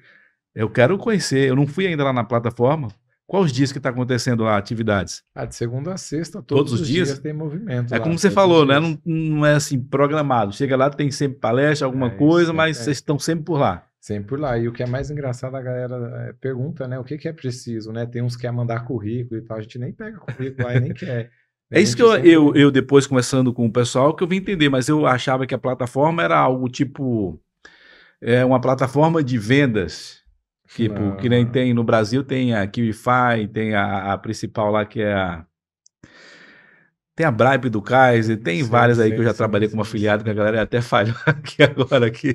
Eu quero conhecer. Eu não fui ainda lá na plataforma. Quais os dias que está acontecendo lá, atividades? Ah, de segunda a sexta, todos, todos os, os dias? dias? tem movimento. É lá, como você falou, né? Não, não, é assim programado. Chega lá, tem sempre palestra, alguma é, coisa, é, mas é. vocês estão sempre por lá. Sempre por lá. E o que é mais engraçado, a galera eh, pergunta, né? O que, que é preciso, né? Tem uns que querem mandar currículo e tal. A gente nem pega currículo lá e nem quer. É isso que eu, eu, eu, depois conversando com o pessoal que eu vim entender, mas eu achava que a plataforma era algo tipo é, uma plataforma de vendas. Tipo, que nem tem no Brasil, tem a Kiwify, tem a, a principal lá que é a tem a Bribe do Kaiser, tem sim, várias aí sim, que eu já sim, trabalhei como afiliado, que a galera até falhou aqui agora. Aqui,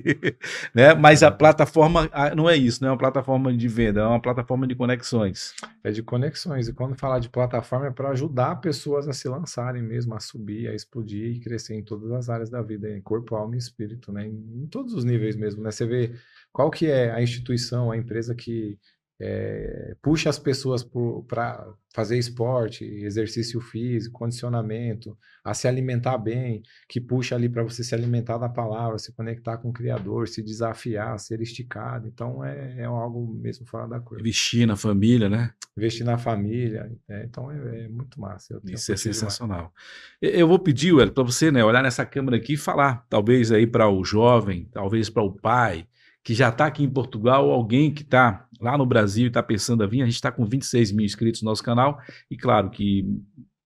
né? Mas a é. plataforma ah, não é isso, não é uma plataforma de venda, é uma plataforma de conexões. É de conexões. E quando falar de plataforma é para ajudar pessoas a se lançarem mesmo, a subir, a explodir e crescer em todas as áreas da vida, em corpo, alma e espírito, né? em todos os níveis mesmo. Né? Você vê qual que é a instituição, a empresa que é, puxa as pessoas para fazer esporte, exercício físico, condicionamento, a se alimentar bem, que puxa ali para você se alimentar da palavra, se conectar com o Criador, se desafiar, ser esticado. Então é, é algo mesmo fora da coisa. Investir na família, né? Investir na família. É, então é, é muito massa. Isso é sensacional. Eu vou pedir, para você né, olhar nessa câmera aqui e falar, talvez aí para o jovem, talvez para o pai que já está aqui em Portugal, alguém que está lá no Brasil e está pensando a vir, a gente está com 26 mil inscritos no nosso canal, e claro que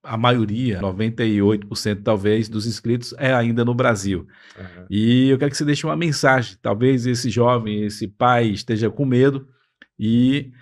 a maioria, 98% talvez, dos inscritos é ainda no Brasil. Uhum. E eu quero que você deixe uma mensagem. Talvez esse jovem, esse pai esteja com medo e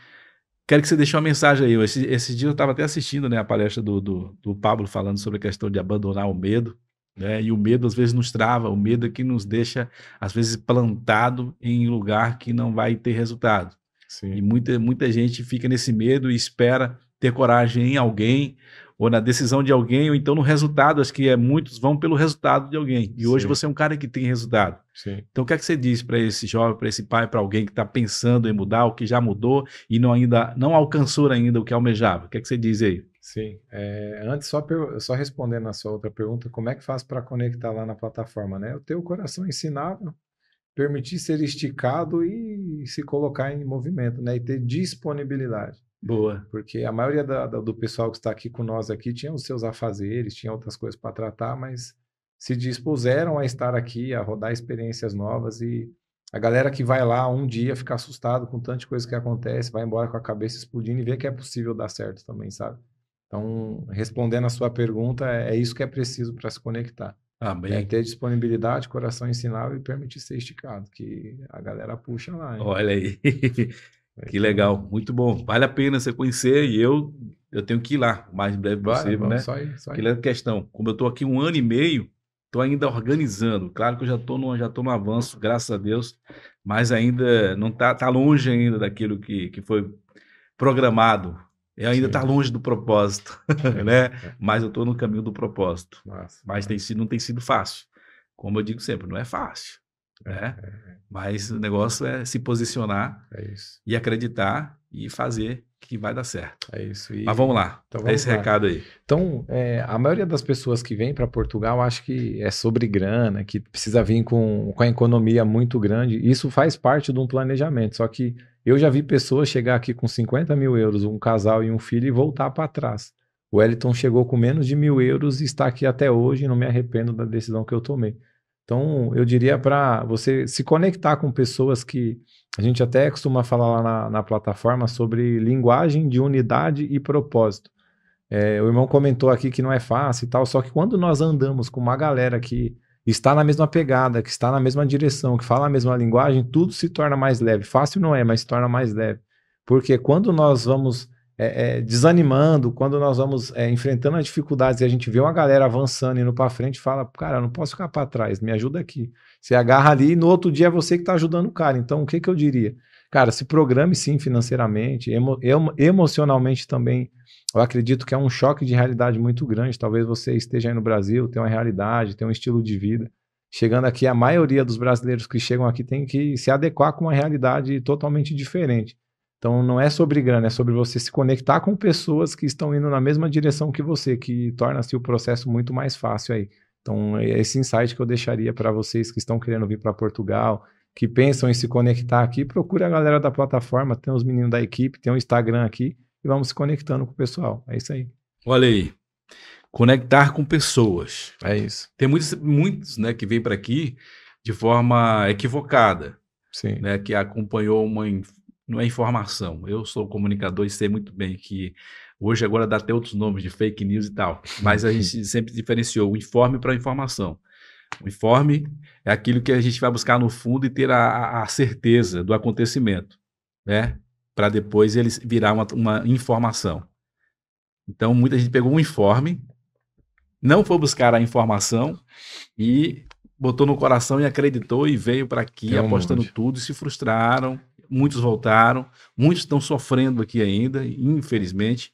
quero que você deixe uma mensagem aí. Esse, esse dia eu estava até assistindo né, a palestra do, do, do Pablo falando sobre a questão de abandonar o medo. Né? E o medo às vezes nos trava, o medo é que nos deixa, às vezes, plantado em lugar que não vai ter resultado. Sim. E muita, muita gente fica nesse medo e espera ter coragem em alguém, ou na decisão de alguém, ou então no resultado. Acho que é, muitos vão pelo resultado de alguém. E Sim. hoje você é um cara que tem resultado. Sim. Então, o que é que você diz para esse jovem, para esse pai, para alguém que está pensando em mudar, ou que já mudou e não ainda não alcançou ainda o que é almejava? O que é que você diz aí? Sim. É, antes, só, per... só respondendo a sua outra pergunta, como é que faz para conectar lá na plataforma, né? Eu o coração ensinável, permitir ser esticado e se colocar em movimento, né? E ter disponibilidade. Boa. Porque a maioria da, da, do pessoal que está aqui com nós aqui tinha os seus afazeres, tinha outras coisas para tratar, mas se dispuseram a estar aqui, a rodar experiências novas e a galera que vai lá um dia fica assustado com tanta coisa que acontece, vai embora com a cabeça explodindo e vê que é possível dar certo também, sabe? Então, respondendo a sua pergunta, é, é isso que é preciso para se conectar. Ah, é ter disponibilidade, coração ensinável e permitir ser esticado, que a galera puxa lá. Hein? Olha aí. que é legal, muito bom. Vale a pena você conhecer e eu eu tenho que ir lá o mais breve vale, possível, vamos, né? Só ir, só ir. Que é questão. Como eu estou aqui um ano e meio, estou ainda organizando. Claro que eu já estou no já no avanço, graças a Deus, mas ainda não está tá longe ainda daquilo que, que foi programado eu ainda está longe do propósito, né? É. Mas eu estou no caminho do propósito. Nossa, Mas tem sido, não tem sido fácil. Como eu digo sempre, não é fácil. É, né? É, Mas o negócio é se posicionar e acreditar e fazer que vai dar certo. É isso. E... Mas vamos lá. Então, vamos é esse lá. recado aí. Então, é, a maioria das pessoas que vem para Portugal acho que é sobre grana, que precisa vir com, com a economia muito grande. Isso faz parte de um planejamento. Só que eu já vi pessoas chegar aqui com 50 mil euros, um casal e um filho, e voltar para trás. O Wellington chegou com menos de mil euros e está aqui até hoje e não me arrependo da decisão que eu tomei. Então, eu diria para você se conectar com pessoas que a gente até costuma falar lá na, na plataforma sobre linguagem de unidade e propósito. É, o irmão comentou aqui que não é fácil e tal, só que quando nós andamos com uma galera que está na mesma pegada, que está na mesma direção, que fala a mesma linguagem, tudo se torna mais leve. Fácil não é, mas se torna mais leve. Porque quando nós vamos é, é, desanimando, quando nós vamos é, enfrentando as dificuldades e a gente vê uma galera avançando, indo para frente, fala, cara, eu não posso ficar para trás, me ajuda aqui. Você agarra ali e no outro dia é você que está ajudando o cara. Então, o que, que eu diria? Cara, se programe sim financeiramente, emo emo emocionalmente também eu acredito que é um choque de realidade muito grande. Talvez você esteja aí no Brasil, tenha uma realidade, tenha um estilo de vida. Chegando aqui, a maioria dos brasileiros que chegam aqui tem que se adequar com uma realidade totalmente diferente. Então não é sobre grana, é sobre você se conectar com pessoas que estão indo na mesma direção que você, que torna-se o processo muito mais fácil aí. Então é esse insight que eu deixaria para vocês que estão querendo vir para Portugal, que pensam em se conectar aqui, procure a galera da plataforma, tem os meninos da equipe, tem o Instagram aqui, e vamos se conectando com o pessoal. É isso aí. Olha aí. Conectar com pessoas. É isso. Tem muitos, muitos né, que vêm para aqui de forma equivocada. Sim. Né, que acompanhou uma. Não é informação. Eu sou comunicador e sei muito bem que hoje agora dá até outros nomes de fake news e tal. Mas a gente sempre diferenciou o informe para a informação. O informe é aquilo que a gente vai buscar no fundo e ter a, a certeza do acontecimento, né? para depois eles virar uma, uma informação. Então, muita gente pegou um informe, não foi buscar a informação e botou no coração e acreditou e veio para aqui é um apostando monte. tudo e se frustraram. Muitos voltaram, muitos estão sofrendo aqui ainda, infelizmente,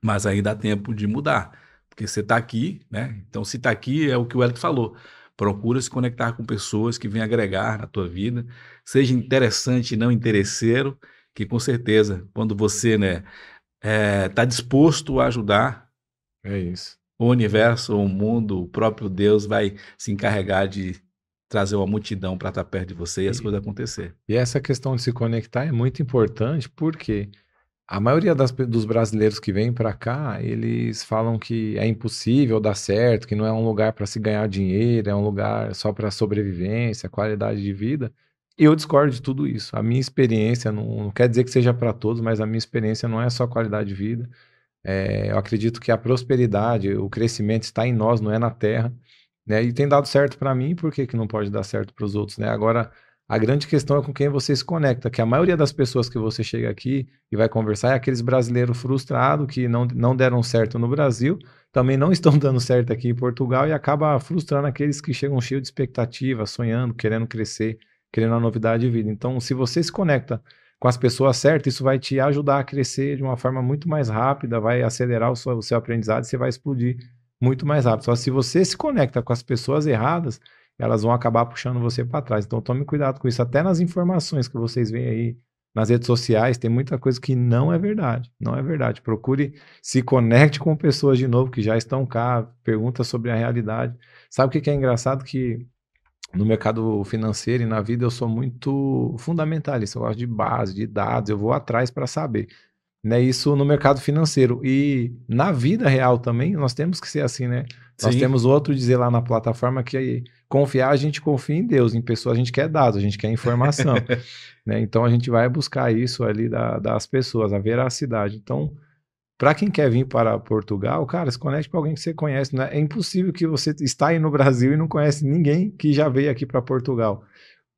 mas ainda há tempo de mudar, porque você está aqui, né? Então, se está aqui, é o que o Elton falou. Procura se conectar com pessoas que vêm agregar na tua vida, seja interessante e não interesseiro, que com certeza, quando você né, está é, disposto a ajudar, é isso. o universo, o mundo, o próprio Deus vai se encarregar de trazer uma multidão para estar tá perto de você e, as e, coisas acontecer. E essa questão de se conectar é muito importante porque a maioria das, dos brasileiros que vêm para cá, eles falam que é impossível dar certo, que não é um lugar para se ganhar dinheiro, é um lugar só para sobrevivência, qualidade de vida. Eu discordo de tudo isso. A minha experiência, não, não quer dizer que seja para todos, mas a minha experiência não é só qualidade de vida. É, eu acredito que a prosperidade, o crescimento está em nós, não é na terra. Né? E tem dado certo para mim, por que, que não pode dar certo para os outros? Né? Agora, a grande questão é com quem você se conecta, que a maioria das pessoas que você chega aqui e vai conversar é aqueles brasileiros frustrados que não, não deram certo no Brasil, também não estão dando certo aqui em Portugal e acaba frustrando aqueles que chegam cheios de expectativa, sonhando, querendo crescer querendo uma novidade de vida. Então, se você se conecta com as pessoas certas, isso vai te ajudar a crescer de uma forma muito mais rápida, vai acelerar o seu, o seu aprendizado e você vai explodir muito mais rápido. Só se você se conecta com as pessoas erradas, elas vão acabar puxando você para trás. Então tome cuidado com isso. Até nas informações que vocês veem aí nas redes sociais, tem muita coisa que não é verdade. Não é verdade. Procure se conecte com pessoas de novo que já estão cá, pergunta sobre a realidade. Sabe o que é engraçado? Que no mercado financeiro e na vida eu sou muito fundamentalista, eu gosto de base, de dados, eu vou atrás para saber. Né? Isso no mercado financeiro. E na vida real também, nós temos que ser assim, né? Sim. Nós temos outro dizer lá na plataforma que é confiar, a gente confia em Deus, em pessoas a gente quer dados, a gente quer informação. né? Então a gente vai buscar isso ali da, das pessoas, a veracidade. Então, para quem quer vir para Portugal, cara, se conecte com alguém que você conhece. Né? É impossível que você está aí no Brasil e não conhece ninguém que já veio aqui para Portugal.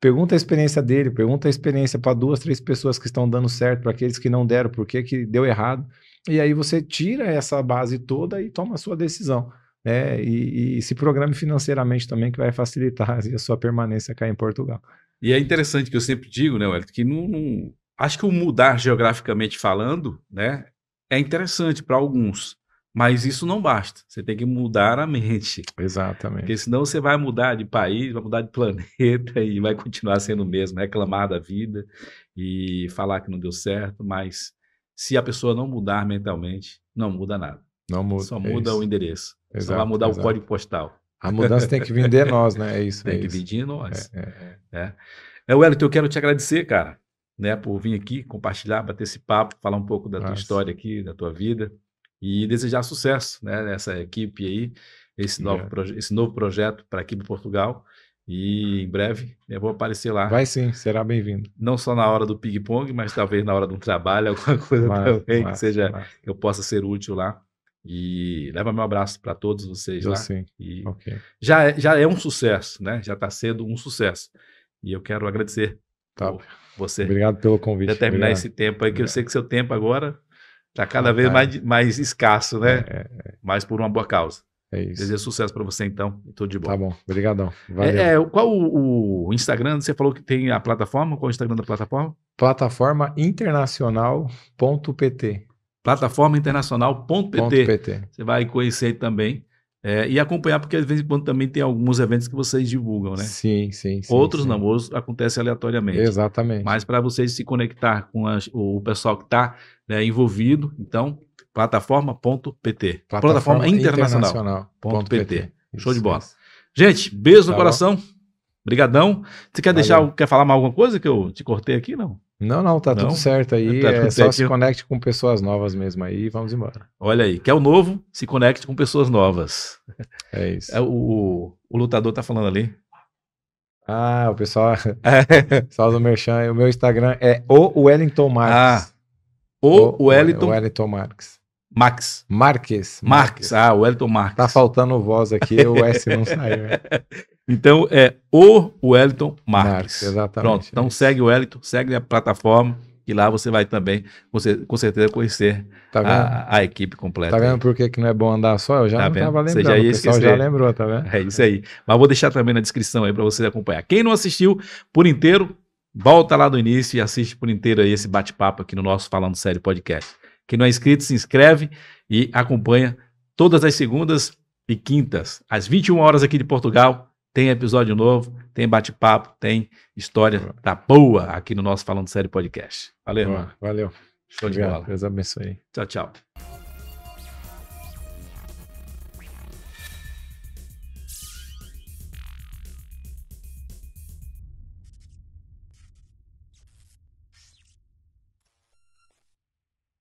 Pergunta a experiência dele, pergunta a experiência para duas, três pessoas que estão dando certo, para aqueles que não deram, por que que deu errado. E aí você tira essa base toda e toma a sua decisão. Né? E, e se programe financeiramente também, que vai facilitar a sua permanência cá em Portugal. E é interessante que eu sempre digo, né, Wellington, que não, não... acho que o mudar geograficamente falando, né, é interessante para alguns, mas isso não basta. Você tem que mudar a mente. Exatamente. Porque senão você vai mudar de país, vai mudar de planeta e vai continuar sendo o mesmo, reclamar da vida e falar que não deu certo, mas se a pessoa não mudar mentalmente, não muda nada. Não muda. Só é muda é o endereço. Exato, Só vai mudar exato. o código postal. A mudança tem que vir de nós, né? É isso. Tem é que isso. vir de nós. É, é, é. Né? é. Wellington, eu quero te agradecer, cara né, por vir aqui compartilhar, bater esse papo, falar um pouco da Nossa. tua história aqui, da tua vida e desejar sucesso, né, nessa equipe aí, esse novo, esse novo projeto para aqui para Portugal. E em breve eu né, vou aparecer lá. Vai sim, será bem-vindo. Não só na hora do ping-pong, mas talvez na hora de um trabalho, alguma coisa mas, também mas, que seja mas. eu possa ser útil lá. E leva meu abraço para todos vocês eu lá. Sim. E okay. já, é, já é um sucesso, né? Já está sendo um sucesso. E eu quero agradecer Tá. Você Obrigado pelo convite. Determinar esse tempo aí, que Obrigado. eu sei que seu tempo agora está cada ah, vez tá. mais, mais escasso, né? É, é, é. Mas por uma boa causa. É isso. Desejo sucesso para você então e tudo de bom. Tá bom, obrigadão. Valeu. É, é, qual o, o, Instagram? Você falou que tem a plataforma? Qual o Instagram da plataforma? Plataforma internacional.pt plataformainternacional.pt. Você vai conhecer também é, e acompanhar, porque de vez em quando também tem alguns eventos que vocês divulgam, né? Sim, sim. sim outros sim. não, outros acontecem aleatoriamente. Exatamente. Mas para vocês se conectar com as, o pessoal que está né, envolvido, então, plataforma.pt. Plataforma, plataforma internacional.pt. Internacional. Show de bola. Gente, beijo tá no coração. Bom. Brigadão. Você quer Valeu. deixar, quer falar mais alguma coisa que eu te cortei aqui? Não. Não, não, tá não? tudo certo aí. Tá é só se conecte com pessoas novas mesmo aí e vamos embora. Olha aí, quer o novo? Se conecte com pessoas novas. É isso. É, o, o lutador tá falando ali. Ah, o pessoal. É. só do Merchan. O meu Instagram é o Wellington Marques. Ah, o, o Wellington. Wellington Marques. Max. Marques. Marques. Marques. Ah, o Wellington Marques. Tá faltando voz aqui, o S não saiu. Então é o Wellington Marques. Marques exatamente. Pronto, então é segue o Wellington, segue a plataforma e lá você vai também, você, com certeza, conhecer tá a, a, equipe completa. Tá vendo por que, que não é bom andar só? Eu já tá não vendo? tava lembrando, já o pessoal esquecer. já lembrou, tá vendo? É isso aí. Mas vou deixar também na descrição aí para você acompanhar. Quem não assistiu por inteiro, volta lá do início e assiste por inteiro aí esse bate-papo aqui no nosso Falando Sério Podcast. Quem não é inscrito, se inscreve e acompanha todas as segundas e quintas, às 21 horas aqui de Portugal, tem episódio novo, tem bate-papo, tem história da boa aqui no nosso Falando Sério Podcast. Valeu, irmão. Valeu. Show Obrigado. de bola. Deus abençoe. Tchau, tchau.